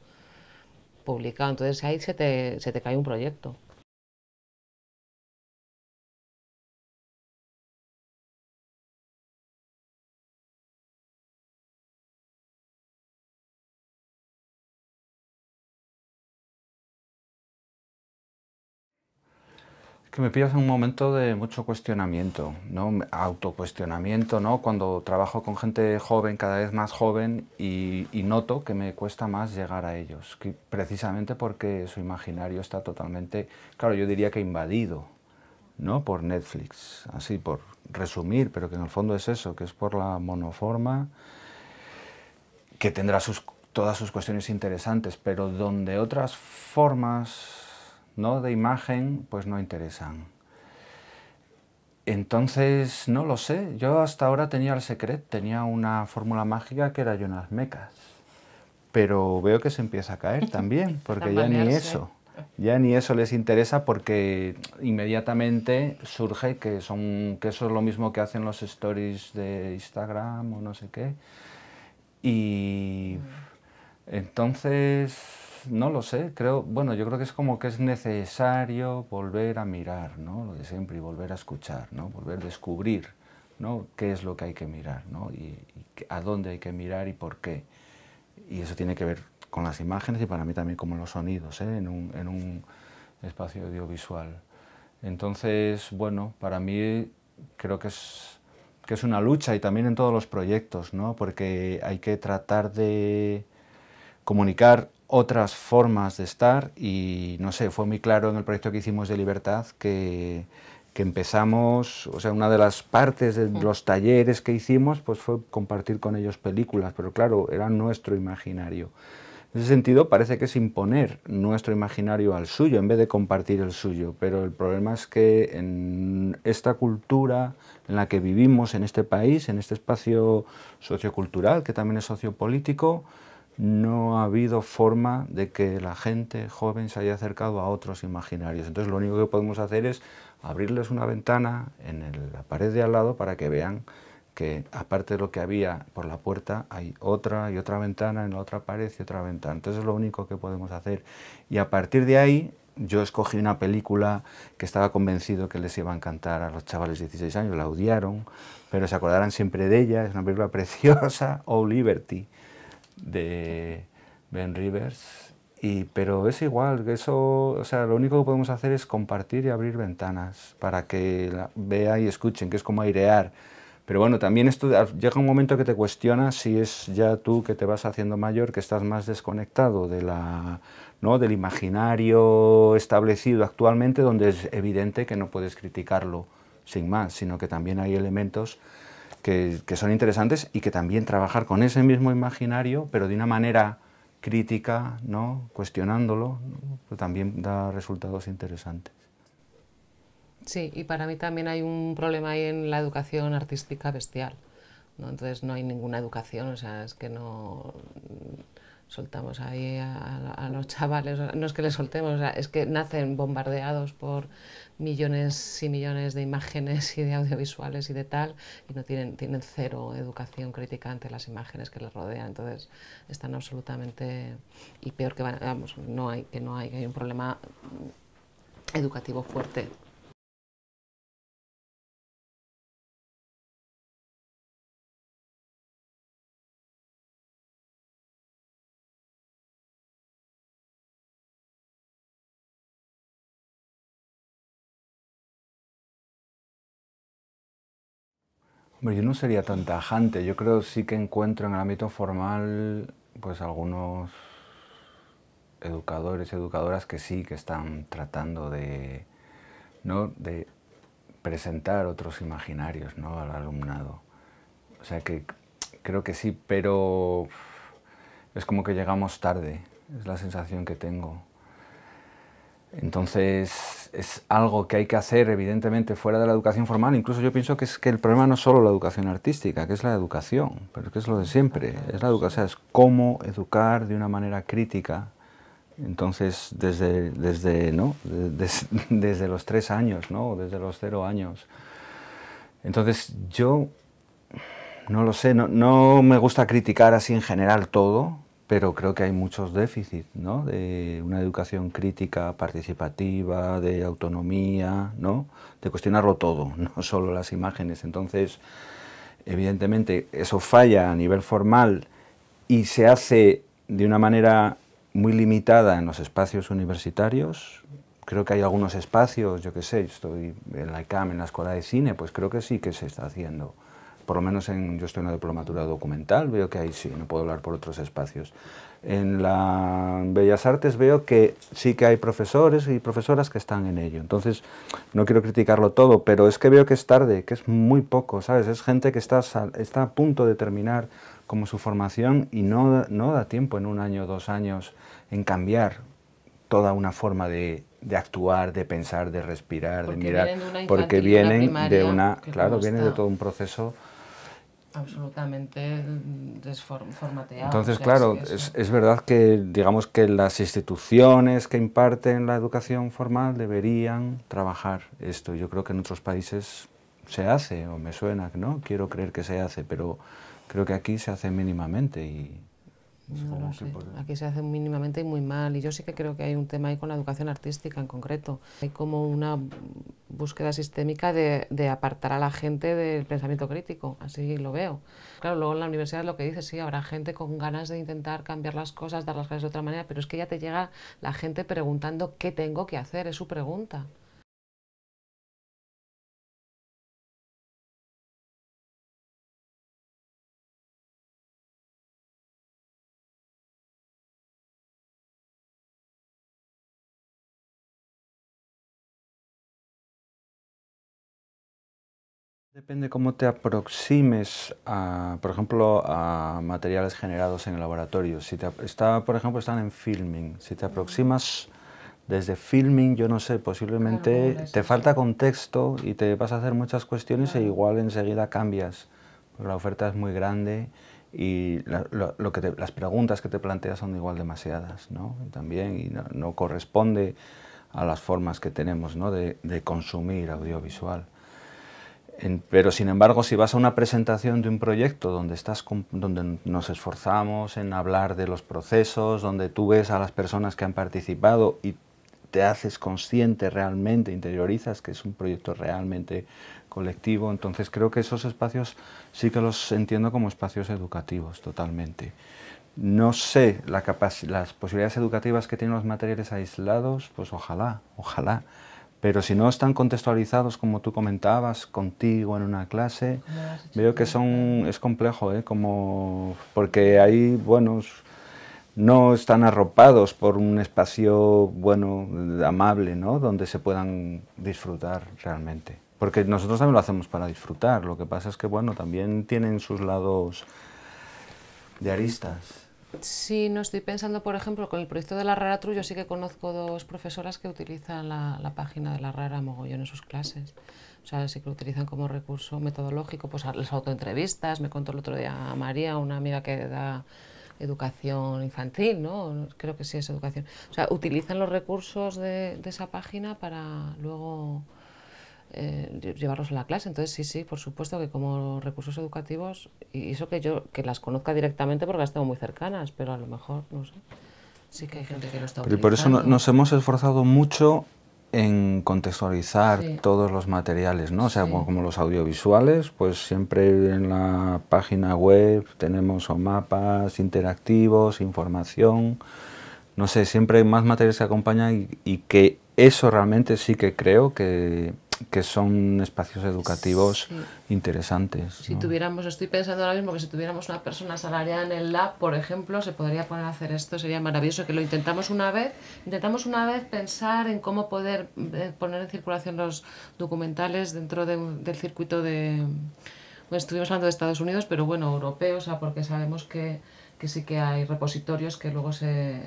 publicado. Entonces ahí se te, se te cae un proyecto. que me pillas en un momento de mucho cuestionamiento, ¿no? autocuestionamiento, ¿no? cuando trabajo con gente joven, cada vez más joven, y, noto que me cuesta más llegar a ellos, precisamente porque su imaginario está totalmente, claro, yo diría que invadido ¿no? por Netflix, así por resumir, pero que en el fondo es eso, que es por la monoforma, que tendrá sus, todas sus cuestiones interesantes, pero donde otras formas ¿no? de imagen, pues no interesan. Entonces, no lo sé. Yo hasta ahora tenía el secret, tenía una fórmula mágica que era Jonas Mecas. Pero veo que se empieza a caer también, <laughs> porque ya ni eso. Ya ni eso les interesa porque inmediatamente surge que, son, que eso es lo mismo que hacen los stories de Instagram o no sé qué. Y mm. entonces no lo sé, creo, bueno, yo creo que es como que es necesario volver a mirar, ¿no? Lo de siempre, y volver a escuchar, ¿no? Volver a descubrir, ¿no? Qué es lo que hay que mirar, ¿no? Y, a dónde hay que mirar y por qué. Y eso tiene que ver con las imágenes y para mí también como los sonidos, ¿eh? en, un, espacio audiovisual. Entonces, bueno, para mí creo que es, que es una lucha y también en todos los proyectos, ¿no? Porque hay que tratar de comunicar otras formas de estar y no sé, fue muy claro en el proyecto que hicimos de Libertad que, que empezamos, o sea, una de las partes de mm. los talleres que hicimos pues fue compartir con ellos películas, pero claro, era nuestro imaginario. En ese sentido parece que es imponer nuestro imaginario al suyo en vez de compartir el suyo, pero el problema es que en esta cultura en la que vivimos, en este país, en este espacio sociocultural, que también es sociopolítico, no ha habido forma de que la gente joven se haya acercado a otros imaginarios. Entonces lo único que podemos hacer es abrirles una ventana en la pared de al lado para que vean que aparte de lo que había por la puerta hay otra y otra ventana en la otra pared y otra ventana. Entonces es lo único que podemos hacer. Y a partir de ahí yo escogí una película que estaba convencido que les iba a encantar a los chavales de 16 años, la odiaron, pero se acordarán siempre de ella, es una película <laughs> preciosa, o Liberty de Ben Rivers. Y, pero es igual, eso, o sea, lo único que podemos hacer es compartir y abrir ventanas para que vean y escuchen, que es como airear. Pero bueno, también llega un momento que te cuestionas si es ya tú que te vas haciendo mayor, que estás más desconectado de la, ¿no? del imaginario establecido actualmente, donde es evidente que no puedes criticarlo sin más, sino que también hay elementos que, son interesantes y que también trabajar con ese mismo imaginario, pero de una manera crítica, ¿no? cuestionándolo, también da resultados interesantes. Sí, y para mí también hay un problema ahí en la educación artística bestial. ¿no? Entonces no hay ninguna educación, o sea, es que no soltamos ahí a, los chavales, no es que les soltemos, es que nacen bombardeados por millones y millones de imágenes y de audiovisuales y de tal, y no tienen, tienen cero educación crítica ante las imágenes que les rodean. Entonces, están absolutamente, y peor que van, vamos, no hay, que no hay, que hay un problema educativo fuerte yo no sería tan tajante. Yo creo sí que encuentro en el ámbito formal pues, algunos educadores y educadoras que sí que están tratando de, presentar otros imaginarios al alumnado. O sea que creo que sí, pero es como que llegamos tarde, es la sensación que tengo. Entonces, es algo que hay que hacer, evidentemente, fuera de la educación formal. Incluso yo pienso que es que el problema no es solo la educación artística, que es la educación, pero que es lo de siempre. Es la educación, es cómo educar de una manera crítica. Entonces, desde, ¿no? <laughs> los tres años, ¿no? desde los cero años. Entonces, yo no lo sé, no me gusta criticar así en general todo, pero creo que hay muchos déficits, ¿no? De una educación crítica, participativa, de autonomía, ¿no? De cuestionarlo todo, <laughs> no solo las imágenes. Entonces, evidentemente, eso falla a nivel formal y se hace de una manera muy limitada en los espacios universitarios. Creo que hay algunos espacios, yo qué sé, estoy en la ICAM, en la Escuela de Cine, pues creo que sí que se está haciendo por lo menos en, yo estoy en la diplomatura documental, veo que ahí sí, no puedo hablar por otros espacios. En la Bellas Artes veo que sí que hay profesores y profesoras que están en ello. Entonces, no quiero criticarlo todo, pero es que veo que es tarde, que es muy poco, ¿sabes? Es gente que está, está a punto de terminar como su formación y no, no da tiempo en un año, o dos años, en cambiar toda una forma de, de actuar, de pensar, de respirar, de mirar, porque vienen de una, claro, viene de todo un proceso absolutamente desformateado. Entonces, claro, es, verdad que digamos que las instituciones que imparten la educación formal deberían trabajar esto. Yo creo que en otros países se hace, o me suena, ¿no? Quiero creer que se hace, pero creo que aquí se hace mínimamente y, no lo sé. Aquí se hace mínimamente y muy mal. Y yo sí que creo que hay un tema ahí con la educación artística en concreto. Hay como una búsqueda sistémica de, de apartar a la gente del pensamiento crítico. Así lo veo. Claro, luego en la universidad lo que dice, sí, habrá gente con ganas de intentar cambiar las cosas, dar las cosas de otra manera, pero es que ya te llega la gente preguntando qué tengo que hacer, es su pregunta. Depende cómo te aproximes, por ejemplo, a materiales generados en el laboratorio. Si está, por ejemplo, están en filming. Si te aproximas desde filming, yo no sé, posiblemente te falta contexto y te vas a hacer muchas cuestiones e igual enseguida cambias. Pues la oferta es muy grande y lo, que las preguntas que te planteas son igual demasiadas, ¿no? También, y no, corresponde a las formas que tenemos de consumir audiovisual pero sin embargo, si vas a una presentación de un proyecto donde, estás, donde nos esforzamos en hablar de los procesos, donde tú ves a las personas que han participado y te haces consciente realmente, interiorizas que es un proyecto realmente colectivo, entonces creo que esos espacios sí que los entiendo como espacios educativos totalmente. No sé las posibilidades educativas que tienen los materiales aislados, pues ojalá, ojalá. Pero si no están contextualizados, como tú comentabas, contigo en una clase, veo que son, es complejo, ¿eh? como, porque ahí, bueno, no están arropados por un espacio, bueno, amable, ¿no? Donde se puedan disfrutar realmente. Porque nosotros también lo hacemos para disfrutar, lo que pasa es que, bueno, también tienen sus lados de aristas. Sí, no estoy pensando, por ejemplo, con el proyecto de la Rara Tru, yo sí que conozco dos profesoras que utilizan la, página de la Rara Mogollón en sus clases. O sea, sí que lo utilizan como recurso metodológico, pues las autoentrevistas, me contó el otro día a María, una amiga que da educación infantil, ¿no? Creo que sí es educación. O sea, utilizan los recursos de, de esa página para luego eh, llevarlos a la clase. Entonces, sí, sí, por supuesto que como recursos educativos, y eso que yo que las conozca directamente porque las tengo muy cercanas, pero a lo mejor, no sé, sí que hay gente que lo está utilizando. Y por eso nos hemos esforzado mucho en contextualizar todos los materiales, ¿no? O sea, como, los audiovisuales, pues siempre en la página web tenemos o mapas interactivos, información, no sé, siempre hay más materiales que acompañan y que eso realmente sí que creo que que son espacios educativos interesantes. Si tuviéramos, estoy pensando ahora mismo que si tuviéramos una persona asalariada en el lab, por ejemplo, se podría poner a hacer esto, sería maravilloso que lo intentamos una vez, intentamos una vez pensar en cómo poder eh, poner en circulación los documentales dentro del circuito de... Bueno, estuvimos hablando de Estados Unidos, pero bueno, europeos, porque sabemos que sí que hay repositorios que luego se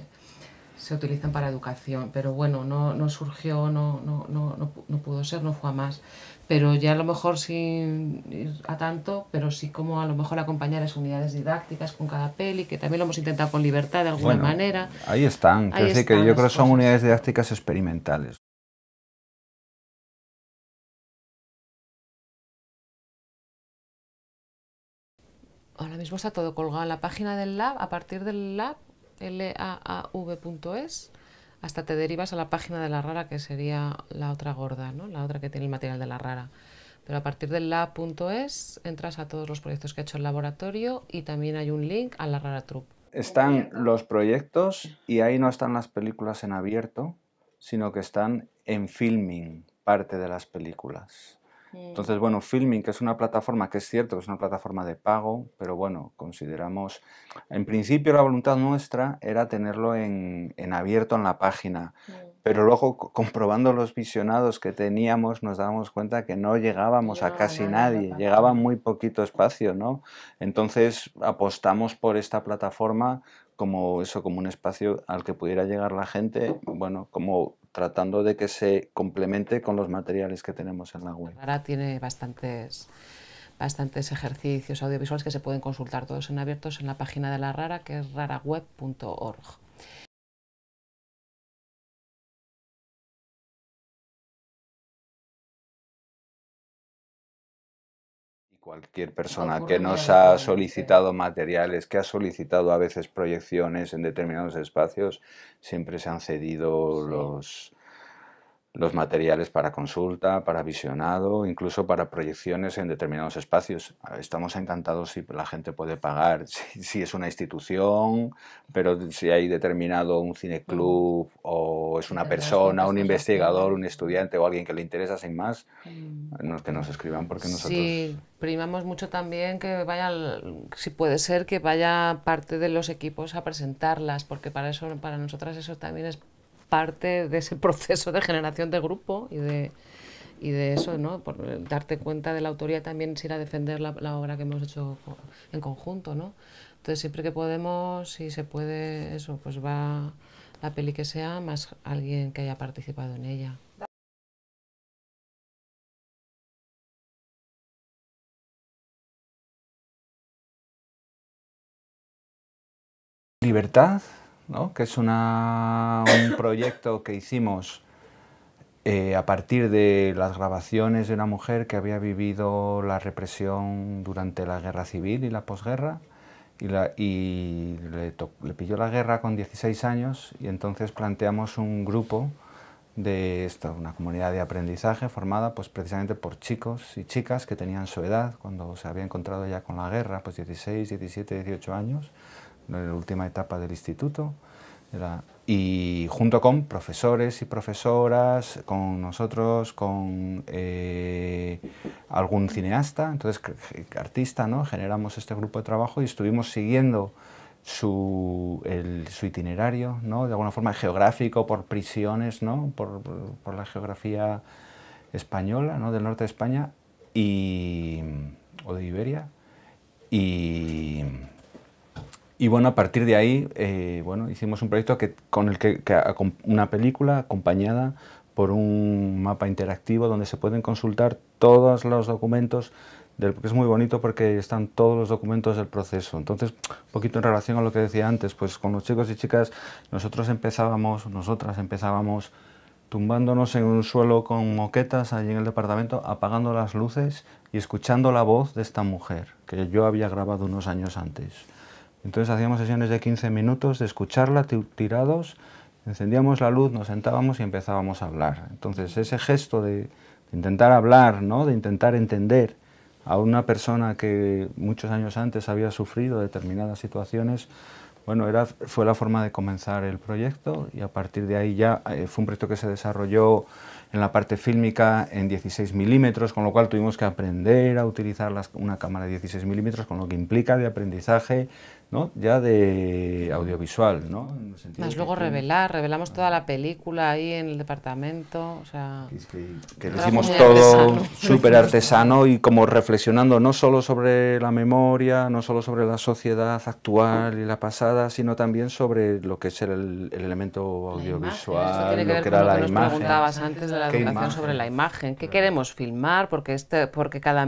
se utilizan para educación, pero bueno, no, surgió, no, no, no, no pudo ser, no fue a más. Pero ya a lo mejor sin ir a tanto, pero sí como a lo mejor acompañar las unidades didácticas con cada peli, que también lo hemos intentado con libertad de alguna manera. Ahí están, ahí están que yo creo que son unidades didácticas experimentales. Ahora mismo está todo colgado en la página del lab, a partir del lab laav.es, hasta te derivas a la página de la rara, que sería la otra gorda, ¿no? la otra que tiene el material de la rara. Pero a partir de la.es entras a todos los proyectos que ha hecho el laboratorio y también hay un link a la rara troupe. Están los proyectos y ahí no están las películas en abierto, sino que están en filming parte de las películas. Entonces, bueno, Filming, que es una plataforma que es cierto, es una plataforma de pago, pero bueno, consideramos, en principio la voluntad nuestra era tenerlo en, abierto en la página, pero luego comprobando los visionados que teníamos nos dábamos cuenta que no llegábamos a casi nadie, llegaba muy poquito espacio, ¿no? Entonces apostamos por esta plataforma como eso, como un espacio al que pudiera llegar la gente, bueno, como tratando de que se complemente con los materiales que tenemos en la web. RARA tiene bastantes bastantes ejercicios audiovisuales que se pueden consultar todos en abiertos en la página de la Rara, que es raraweb.org. cualquier persona que nos ha solicitado materiales, que ha solicitado a veces proyecciones en determinados espacios, siempre se han cedido los, los materiales para consulta, para visionado, incluso para proyecciones en determinados espacios. Ah, estamos encantados si la gente puede pagar, <laughs> si, es una institución, pero si hay determinado un cineclub mm. o es una persona, un investigador, un estudiante o alguien que le interesa sin más, mm. que nos escriban porque nosotros... Sí, primamos mucho también que vaya, si puede ser, que vaya parte de los equipos a presentarlas, porque para eso, para nosotras eso también es parte de ese proceso de generación de grupo y de, y de eso, ¿no? Por darte cuenta de la autoría también si ir a defender la, obra que hemos hecho en conjunto, ¿no? Entonces siempre que podemos, si se puede, eso, pues va la peli que sea más alguien que haya participado en ella. Libertad que es un proyecto que hicimos eh, a partir de las grabaciones de una mujer que había vivido la represión durante la guerra civil y la posguerra. Y, le, le pilló la guerra con 16 años y entonces planteamos un grupo de una comunidad de aprendizaje formada pues, precisamente por chicos y chicas que tenían su edad cuando se había encontrado ya con la guerra, pues 16, 17, 18 años, la última etapa del instituto, y junto con profesores y profesoras, con nosotros, con eh, algún cineasta, entonces artista, ¿no? generamos este grupo de trabajo y estuvimos siguiendo su, itinerario, de alguna forma geográfico, por prisiones, ¿no? por, la geografía española, del norte de España, y, o de Iberia, y y bueno, a partir de ahí, eh, bueno, hicimos un proyecto que, con el que, una película acompañada por un mapa interactivo donde se pueden consultar todos los documentos del, es muy bonito porque están todos los documentos del proceso. Entonces, un poquito en relación a lo que decía antes, pues con los chicos y chicas nosotros empezábamos, nosotras empezábamos tumbándonos en un suelo con moquetas allí en el departamento, apagando las luces y escuchando la voz de esta mujer que yo había grabado unos años antes. Entonces hacíamos sesiones de 15 minutos de escucharla tirados, encendíamos la luz, nos sentábamos y empezábamos a hablar. Entonces ese gesto de, intentar hablar, ¿no? de intentar entender a una persona que muchos años antes había sufrido determinadas situaciones, bueno, era, fue la forma de comenzar el proyecto y a partir de ahí ya eh, fue un proyecto que se desarrolló en la parte fílmica en 16 milímetros, con lo cual tuvimos que aprender a utilizar una cámara de 16 milímetros, con lo que implica de aprendizaje, ¿no? ya de audiovisual. ¿no? Más luego revelar, revelamos toda la película ahí en el departamento. O sea, que, hicimos todo súper artesano y como reflexionando no solo sobre la memoria, no solo sobre la sociedad actual y la pasada, sino también sobre lo que es el, elemento audiovisual, lo que era la imagen. preguntabas antes de la educación sobre la imagen. ¿Qué queremos filmar? Porque, este, porque cada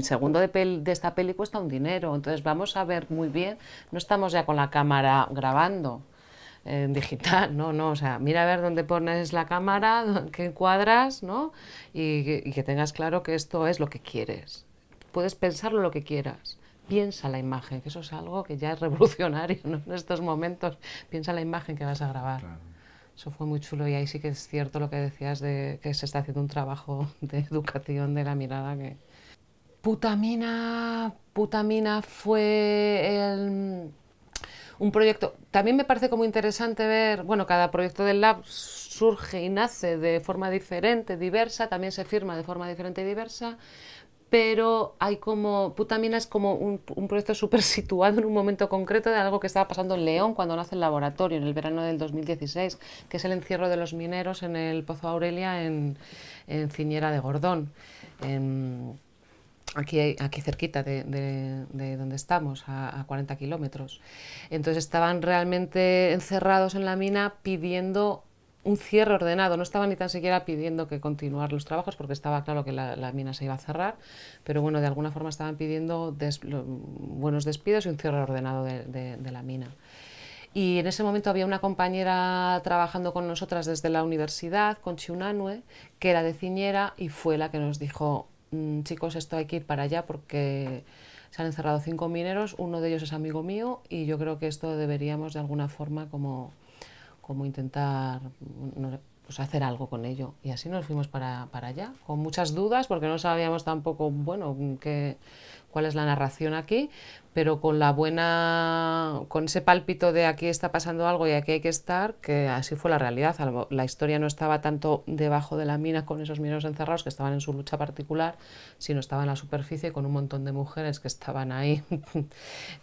segundo de, de esta película cuesta un dinero. Entonces vamos a ver muy bien no estamos ya con la cámara grabando eh, en digital, no, no, o sea, mira a ver dónde pones la cámara, qué encuadras, ¿no? Y, que tengas claro que esto es lo que quieres. Puedes pensarlo lo que quieras piensa la imagen, que eso es algo que ya es revolucionario en estos momentos, piensa la imagen que vas a grabar. Eso fue muy chulo y ahí sí que es cierto lo que decías de que se está haciendo un trabajo de educación de la mirada que, Putamina, Putamina fue un proyecto. También me parece como interesante ver, bueno, cada proyecto del lab surge y nace de forma diferente, diversa, también se firma de forma diferente y diversa, pero hay como, Putamina es como un, proyecto súper <laughs> situado en un momento concreto de algo que estaba pasando en León cuando nace el laboratorio, en el verano del 2016, que es el encierro de los mineros en el Pozo Aurelia en, Ciñera de Gordón aquí, cerquita de, donde estamos, a, 40 kilómetros. Entonces estaban realmente encerrados en la mina pidiendo un cierre ordenado, no estaban ni tan siquiera pidiendo que continuar los trabajos porque estaba claro que la, mina se iba a cerrar, pero bueno, de alguna forma estaban pidiendo buenos despidos y un cierre ordenado de, de la mina. Y en ese momento había una compañera trabajando con nosotras desde la universidad, con Chiunanue, que era de Ciñera y fue la que nos dijo, Mm, chicos, esto hay que ir para allá porque se han encerrado cinco mineros, uno de ellos es amigo mío y yo creo que esto deberíamos de alguna forma como, como intentar pues hacer algo con ello. Y así nos fuimos para, allá, con muchas dudas porque no sabíamos tampoco, bueno, qué cuál es la narración aquí, pero con la buena, con ese pálpito de aquí está pasando algo y aquí hay que estar, que así fue la realidad. La historia no estaba tanto debajo de la mina con esos mineros encerrados que estaban en su lucha particular, sino estaba en la superficie con un montón de mujeres que estaban ahí <laughs>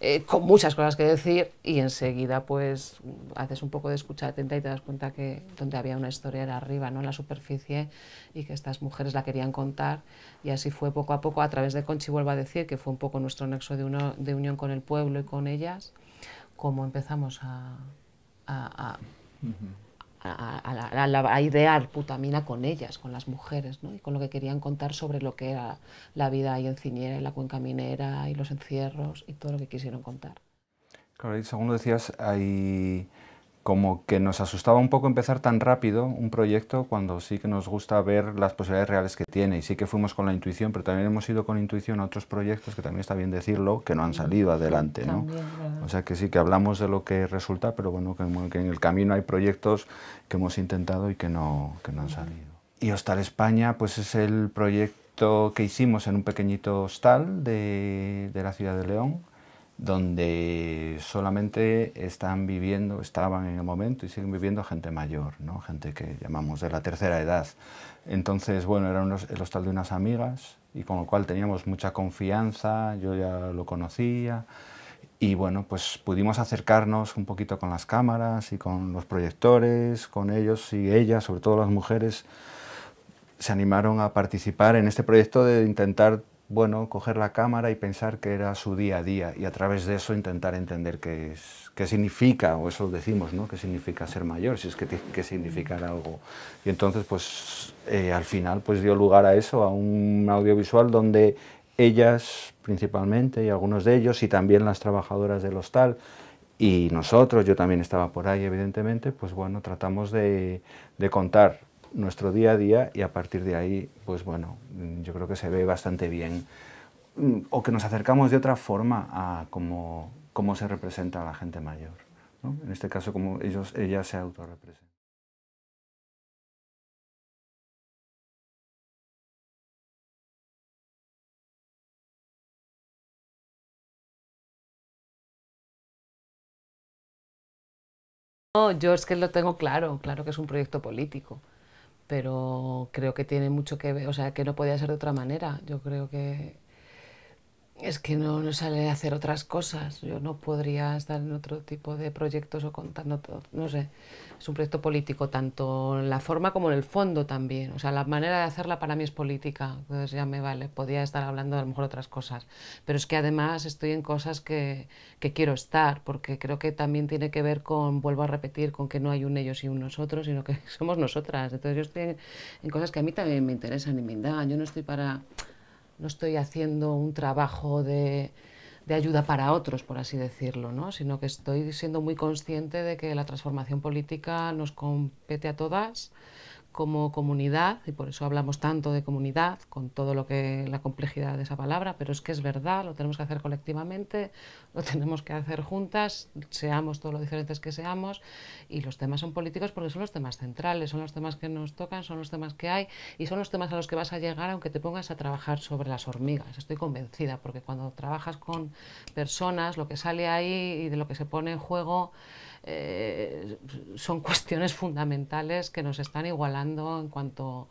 eh, con muchas cosas que decir y enseguida pues haces un poco de escucha atenta y te das cuenta que donde había una historia era arriba, no en la superficie y que estas mujeres la querían contar y así fue poco a poco a través de Conchi vuelvo a decir que fue un poco nuestro nexo de, uno, de un con el pueblo y con ellas, cómo empezamos a, a, a, idear putamina con ellas, con las mujeres, ¿no? y con lo que querían contar sobre lo que era la vida ahí en y la cuenca minera y los encierros y todo lo que quisieron contar. Claro, según decías, hay como que nos asustaba un poco empezar tan rápido un proyecto cuando sí que nos gusta ver las posibilidades reales que tiene y sí que fuimos con la intuición, pero también hemos ido con intuición a otros proyectos que también está bien decirlo, que no han salido adelante, ¿no? o sea que sí que hablamos de lo que resulta, pero bueno, que, en el camino hay proyectos que hemos intentado y que no, no han salido. Y Hostal España, pues es el proyecto que hicimos en un pequeñito hostal de la ciudad de León donde solamente están viviendo, estaban en el momento y siguen viviendo gente mayor, ¿no? gente que llamamos de la tercera edad. Entonces, bueno, era el hostal de unas amigas y con lo cual teníamos mucha confianza, yo ya lo conocía y bueno, pues pudimos acercarnos un poquito con las cámaras y con los proyectores, con ellos y ellas, sobre todo las mujeres, se animaron a participar en este proyecto de intentar bueno, coger la cámara y pensar que era su día a día y a través de eso intentar entender qué, qué significa, o eso decimos, ¿no? ¿Qué significa ser mayor? Si es que tiene que significar algo. Y entonces, pues eh, al final, pues dio lugar a eso, a un audiovisual donde ellas principalmente y algunos de ellos y también las trabajadoras del hostal y nosotros, yo también estaba por ahí evidentemente, pues bueno, tratamos de contar nuestro día a día y a partir de ahí, pues bueno, mm, yo creo que se ve bastante bien mm, o que nos acercamos de otra forma a cómo, se representa a la gente mayor. En este caso, como ellos, ella se autorrepresenta. yo es que lo tengo claro, claro que es un proyecto político pero creo que tiene mucho que ver, o sea, que no podía ser de otra manera. Yo creo que es que no, no sale a hacer otras cosas. Yo no podría estar en otro tipo de proyectos o contando todo. No sé, es un proyecto político, tanto en la forma como en el fondo también. O sea, la manera de hacerla para mí es política. Entonces ya me vale, podría estar hablando a lo mejor otras cosas. Pero es que además estoy en cosas que, quiero estar, porque creo que también tiene que ver con, vuelvo a repetir, con que no hay un ellos y un nosotros, sino que <laughs> somos nosotras. Entonces yo estoy en, cosas que a mí también me interesan y me dan. Yo no estoy para no estoy haciendo un trabajo de, de ayuda para otros, por así decirlo, ¿no? sino que estoy siendo muy consciente de que la transformación política nos compete a todas como comunidad, y por eso hablamos tanto de comunidad, con todo lo que la complejidad de esa palabra, pero es que es verdad, lo tenemos que hacer colectivamente, <laughs> lo tenemos que hacer juntas, seamos todos los diferentes que seamos, y los temas son políticos porque son los temas centrales, son los temas que nos tocan, son los temas que hay, y son los temas a los que vas a llegar aunque te pongas a trabajar sobre las hormigas, estoy convencida, porque cuando trabajas con personas, lo que sale ahí y de lo que se pone en juego, eh, son cuestiones fundamentales que nos están igualando en cuanto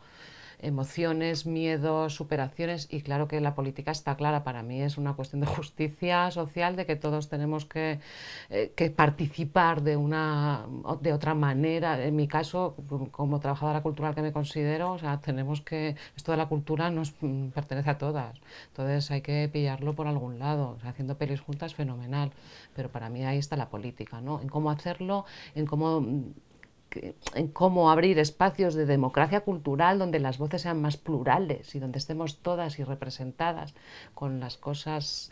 emociones, miedos, superaciones y claro que la política está clara, para mí es una cuestión de justicia social, de que todos tenemos que, eh, que participar de una de otra manera. En mi caso, como trabajadora cultural que me considero, o sea, tenemos que, esto de la cultura nos mm, pertenece a todas, entonces hay que pillarlo por algún lado, haciendo pelis juntas fenomenal, pero para mí ahí está la política, ¿no? En cómo hacerlo, en cómo mm, en cómo abrir espacios de democracia cultural donde las voces sean más plurales y donde estemos todas y representadas con las cosas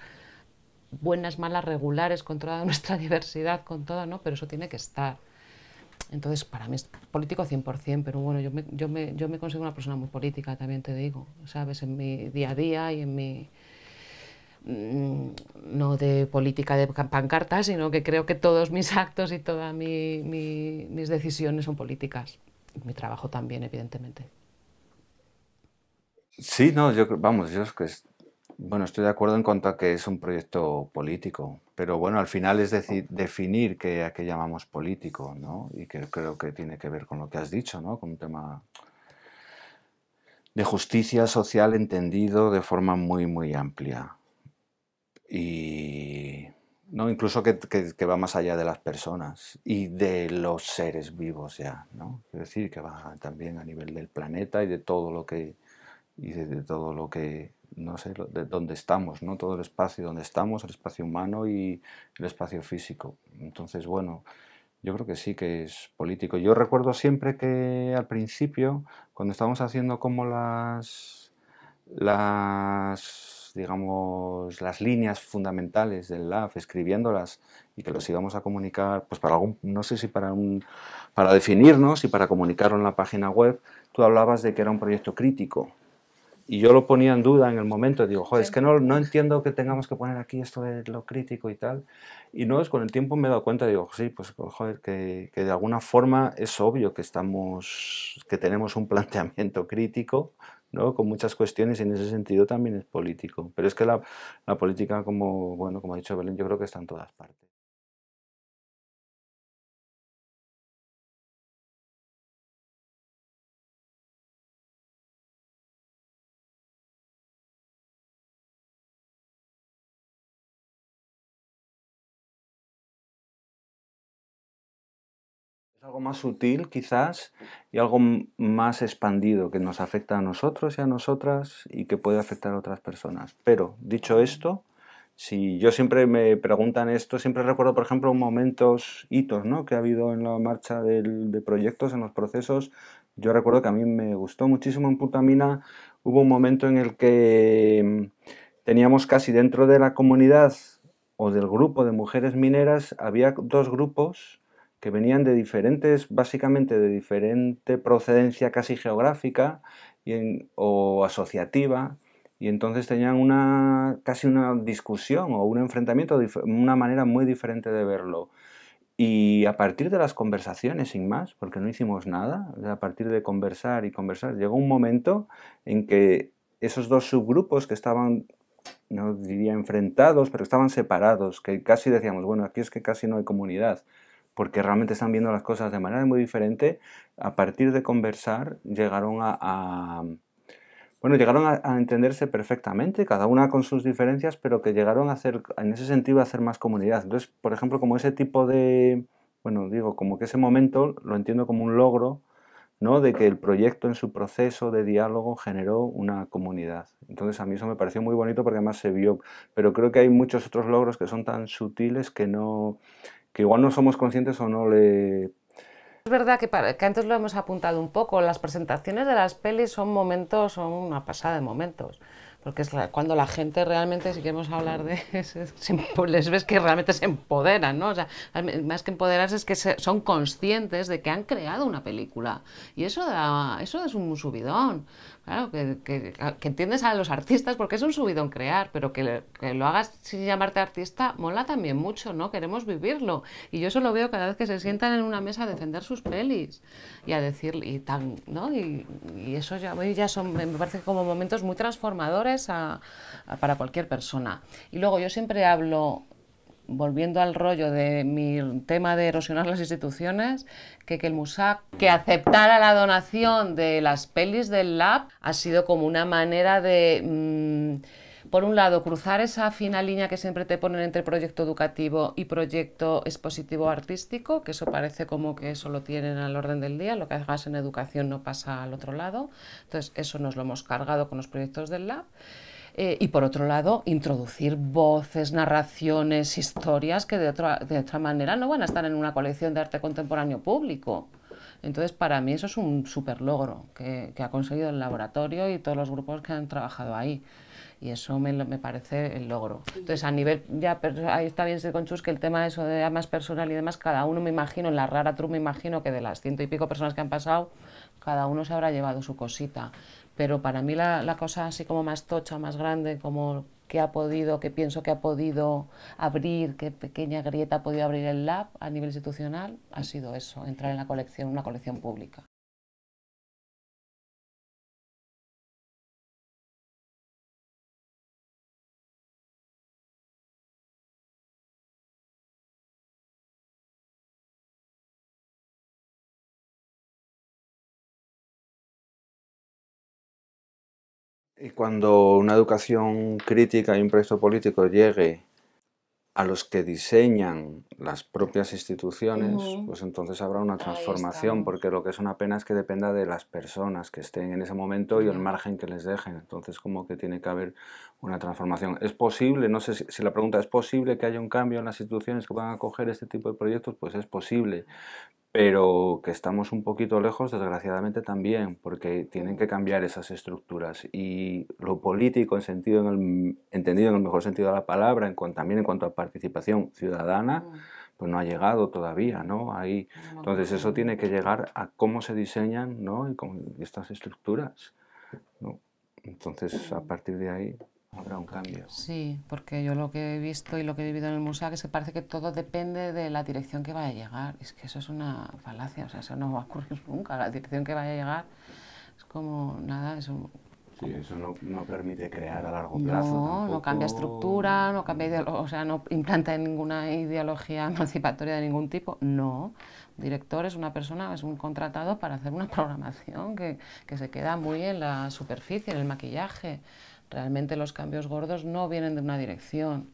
buenas, malas, regulares, con toda <laughs> nuestra diversidad, con todo, ¿no? Pero eso tiene que estar. Entonces, para mí es político 100%, pero bueno, yo me, yo me, yo me consigo una persona muy política, también te digo, ¿sabes? En mi día a día y en mi, Mm, no de política de pancartas, sino que creo que todos mis <laughs> actos y todas mis decisiones son políticas. Mi trabajo también, evidentemente. Sí, no, yo vamos, yo es que bueno, estoy de acuerdo en cuanto a que es un proyecto político, pero bueno, al final es decir, definir qué, a qué llamamos político, ¿no? Y que creo que tiene que ver con lo que has dicho, ¿no? Con un tema de justicia social entendido de forma muy, muy amplia y ¿no? incluso que, va más allá de las personas y de los seres vivos ya, ¿no? es decir, que va también a nivel del planeta y de todo lo que, y de, todo lo que no sé, de dónde estamos, ¿no? todo el espacio donde estamos, el espacio humano y el espacio físico. Entonces, bueno, yo creo que sí que es político. Yo recuerdo siempre que al principio, cuando estábamos haciendo como las, las digamos, las líneas fundamentales del LAF, escribiéndolas y que los íbamos a comunicar, pues para algún, no sé si para un, para definirnos y para comunicarlo en la página web, tú hablabas de que era un proyecto crítico. Y yo lo ponía en duda en el momento, digo, joder, es que no, no entiendo que tengamos que poner aquí esto de lo crítico y tal. Y no, es con el tiempo me he dado cuenta, digo, sí, pues, pues joder, que, que de alguna forma es obvio que, estamos, que tenemos un <laughs> planteamiento crítico, ¿no? con muchas cuestiones y en ese sentido también es político. Pero es que la, la política, como, bueno, como ha dicho Belén, yo creo que está en todas partes. algo más sutil quizás y algo más expandido que nos afecta a nosotros y a nosotras y que puede afectar a otras personas. Pero dicho esto, si yo siempre me preguntan esto, siempre recuerdo, por ejemplo, momentos, hitos que ha habido en la marcha del, de proyectos, en los procesos. Yo recuerdo que a mí me gustó muchísimo en Putamina. Hubo un momento en el que mm, teníamos casi dentro de la comunidad o del grupo de mujeres mineras, había dos grupos que venían de diferentes, básicamente de diferente procedencia casi geográfica y o asociativa, y entonces tenían una, casi una discusión o un enfrentamiento, una manera muy diferente de verlo. Y a partir de las conversaciones, sin más, porque no hicimos nada, a partir de conversar y conversar, llegó un momento en que esos dos subgrupos que estaban, no diría enfrentados, pero estaban separados, que casi decíamos, bueno, aquí es que casi no hay comunidad porque realmente están viendo las cosas de manera muy diferente, a partir de conversar llegaron a, bueno, llegaron a, entenderse perfectamente, cada una con sus diferencias, pero que llegaron a hacer, en ese sentido, a hacer más comunidad. Entonces, por ejemplo, como ese tipo de, bueno, digo, como que ese momento lo entiendo como un logro, ¿no? De que el proyecto en su proceso de diálogo generó una comunidad. Entonces, a mí eso me pareció muy bonito porque además se vio, pero creo que hay muchos otros logros que son tan sutiles que no que igual no somos conscientes o no le es verdad que, que, antes lo hemos apuntado un poco, las presentaciones de las pelis son momentos, son una pasada de momentos, porque es cuando la gente realmente, si queremos hablar de <laughs> eso, les ves que realmente se empoderan, ¿no? O sea, más que empoderarse es que son conscientes de que han creado una película y eso, da, eso es un subidón, Claro, que, entiendes a los artistas porque es un subidón crear, pero que, lo hagas sin llamarte artista mola también mucho, ¿no? Queremos vivirlo. Y yo eso lo veo cada vez que se sientan en una mesa a defender sus pelis y a decir, y tan, ¿no? Y, eso ya, ya son, me parece como momentos muy transformadores para cualquier persona. Y luego yo siempre hablo volviendo al rollo de mi tema de erosionar las instituciones, que, que el MUSAC que aceptara la donación de las pelis del lab ha sido como una manera de... Mm, por un lado, cruzar esa fina línea que siempre te ponen entre proyecto educativo y proyecto expositivo artístico, que eso parece como que eso lo tienen al orden del día, lo que hagas en educación no pasa al otro lado. Entonces, eso nos lo hemos cargado con los proyectos del lab. Eh, y por otro lado, introducir voces, narraciones, historias que de otra, de otra manera no van a estar en una colección de arte contemporáneo público. Entonces, para mí eso es un super logro que, ha conseguido el laboratorio y todos los grupos que han trabajado ahí. Y eso me, me parece el logro. Entonces, a nivel, ya ahí está bien con que el tema de eso de más personal y demás, cada uno me imagino, en la rara tru me imagino que de las ciento y pico personas que han pasado, cada uno se habrá llevado su cosita. Pero para mí la, la cosa así como más tocha, más grande, como que ha podido, que pienso que ha podido abrir, qué pequeña grieta ha podido abrir el lab a nivel institucional, ha sido eso, entrar en la colección, una colección pública. Y cuando una educación crítica y un proyecto político llegue a los que diseñan las propias instituciones, pues entonces habrá una transformación, porque lo que es una pena es que dependa de las personas que estén en ese momento y el margen que les dejen. Entonces como que tiene que haber una transformación. ¿Es posible, no sé si, la pregunta es posible que haya un cambio en las instituciones que van a acoger este tipo de proyectos? Pues es posible, pero que estamos un poquito lejos, desgraciadamente también, porque tienen que cambiar esas estructuras. Y lo político, en sentido, en el, entendido en el mejor sentido de la palabra, también en cuanto a participación ciudadana, mm. pues no ha llegado todavía, ¿no? Ahí, entonces eso tiene que llegar a cómo se diseñan, ¿no? Y con estas estructuras, ¿no? Entonces, a mm. partir de ahí habrá un cambio. Sí, porque yo lo que he visto y lo que he vivido en el museo es que parece que todo depende de la dirección que vaya a llegar. Es que eso es una falacia, o sea, eso no va a ocurrir <laughs> nunca. La dirección que vaya a llegar es como nada, es un... Sí, eso no, no permite crear a largo plazo. No, no cambia estructura, no cambia o sea, no implanta ninguna ideología <laughs> emancipatoria de ningún tipo. No, un director es una persona, es un contratado para hacer una <laughs> programación que, que se queda muy en la superficie, en el maquillaje. Realmente los cambios gordos no vienen de una dirección,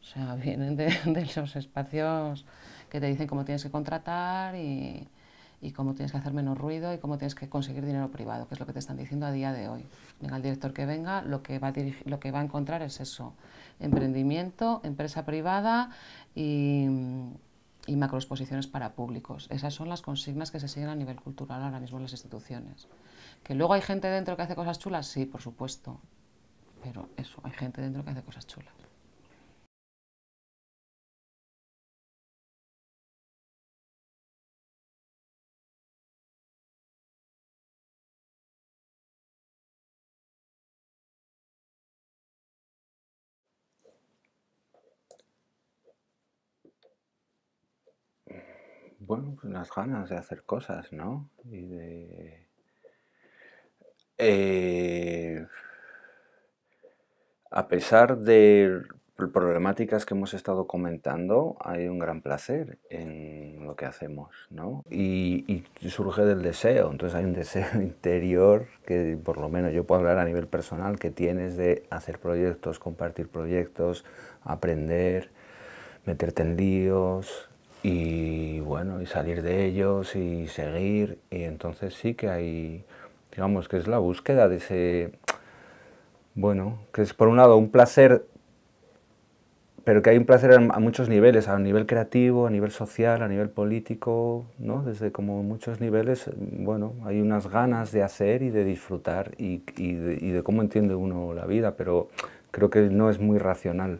o sea, <laughs> vienen de, de los espacios que te dicen cómo tienes que contratar y, cómo tienes que hacer menos ruido y cómo tienes que conseguir dinero privado, que es lo que te están diciendo a día de hoy. Venga, el director que venga, lo que va a, encontrar es eso, emprendimiento, empresa privada y, y macroexposiciones para públicos. Esas son las consignas que se siguen a nivel cultural ahora mismo en las instituciones. Que luego hay gente dentro que hace cosas chulas, sí, por supuesto, pero eso, hay gente dentro que hace cosas chulas. bueno, pues unas ganas de hacer cosas, ¿no? Y de... Eh... A pesar de problemáticas que hemos estado comentando, hay un gran placer en lo que hacemos, ¿no? Y, surge del deseo, entonces hay un deseo <laughs> interior que por lo menos yo puedo hablar a nivel personal que tienes de hacer proyectos, compartir proyectos, aprender, meterte en líos y bueno, y salir de ellos y seguir y entonces sí que hay, digamos que es la búsqueda de ese bueno, que es por un lado un placer, pero que hay un placer a muchos niveles, a nivel creativo, a nivel social, a nivel político, ¿no? Desde como muchos niveles, bueno, hay unas ganas de hacer y de disfrutar y, de, cómo entiende uno la vida, pero creo que no es muy racional,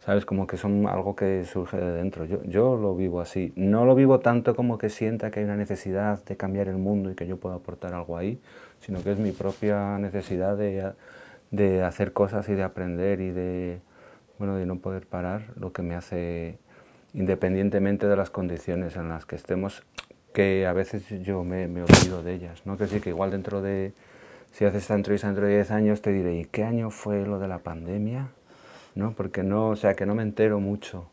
¿sabes? Como que son algo que surge de dentro. Yo, yo lo vivo así. No lo vivo tanto como que sienta que hay una necesidad de cambiar el mundo y que yo pueda aportar algo ahí, sino que es mi propia necesidad de de hacer cosas y de aprender y de, bueno, de no poder parar, lo que me hace, independientemente de las condiciones en las que estemos, que a veces yo me, olvido de ellas. ¿no? Que que igual dentro de, si haces esta entrevista dentro de 10 años, te diré, ¿y qué año fue lo de la pandemia? ¿No? Porque no, o sea, que no me entero mucho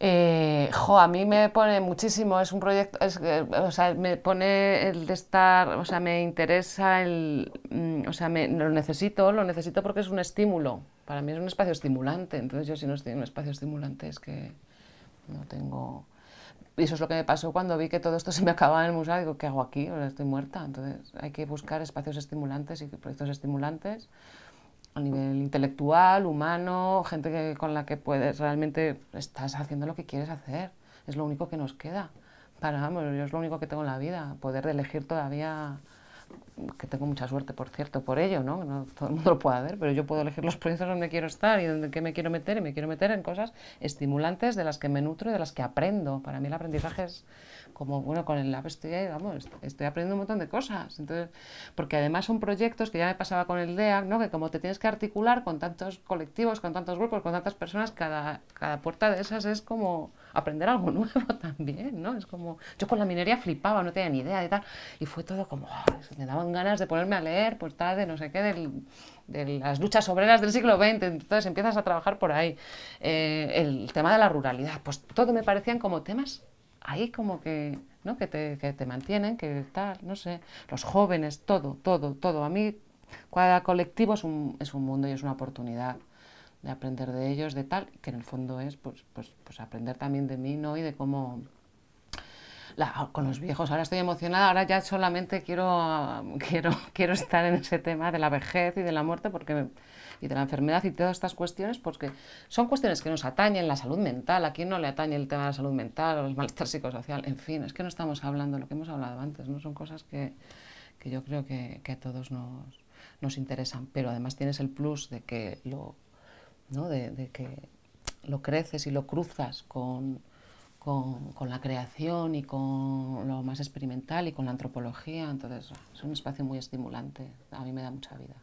eh, a mí me pone muchísimo, es un proyecto, es, eh, o sea, me pone el de estar, o sea, me interesa el, mm, o sea, me, lo necesito, lo necesito porque es un estímulo, para mí es un espacio estimulante, entonces yo si no estoy en un espacio estimulante es que no tengo... Y eso es lo que me pasó cuando vi que todo esto <laughs> se me acababa en el museo, digo, ¿qué hago aquí? Ahora estoy muerta, entonces hay que buscar espacios estimulantes y proyectos estimulantes a nivel intelectual, humano, gente con la que puedes realmente estás haciendo lo que quieres hacer. Es lo único que nos queda. Para, vamos, yo es lo único que tengo en la vida, poder elegir todavía, que tengo mucha suerte, por cierto, por ello, ¿no? no todo el mundo lo puede hacer, pero yo puedo elegir los proyectos donde quiero estar y en qué me quiero meter, y me quiero meter en cosas estimulantes de las que me nutro y de las que aprendo. Para mí el aprendizaje es como bueno, con el lab estoy, vamos, estoy aprendiendo un montón de cosas. Entonces, porque además son proyectos que ya me pasaba con el DEAC, ¿no? que como te tienes que articular con tantos colectivos, con tantos grupos, con tantas personas, cada, cada puerta de esas es como aprender algo <laughs> nuevo también, ¿no? Es como, yo con la minería flipaba, no tenía ni idea de tal, y fue todo como, me daban ganas de ponerme a leer, pues tal, de no sé qué, de las luchas obreras del siglo XX, entonces empiezas a trabajar por ahí. Eh, el tema de la ruralidad, pues todo me parecían como temas ahí como que, ¿no? Que te, que te mantienen, que tal, no sé, los jóvenes, todo, todo, todo. A mí cada colectivo es un, es un mundo y es una oportunidad de aprender de ellos, de tal, que en el fondo es pues, pues, pues aprender también de mí, ¿no? Y de cómo, con los viejos. Ahora estoy emocionada, ahora ya solamente quiero, <laughs> quiero, quiero estar en ese tema de la vejez y de la muerte porque y de la enfermedad y todas estas cuestiones porque son cuestiones que nos atañen la salud mental, a quién no le atañe el tema de la salud mental o el malestar psicosocial, en fin, es que no estamos hablando de lo que hemos hablado antes, no son cosas que, yo creo que, a todos nos, interesan, pero además tienes el plus de que lo, de que lo creces y lo cruzas con con, la creación y con lo más experimental y con la antropología. Entonces, es un espacio muy estimulante. A mí me da mucha vida.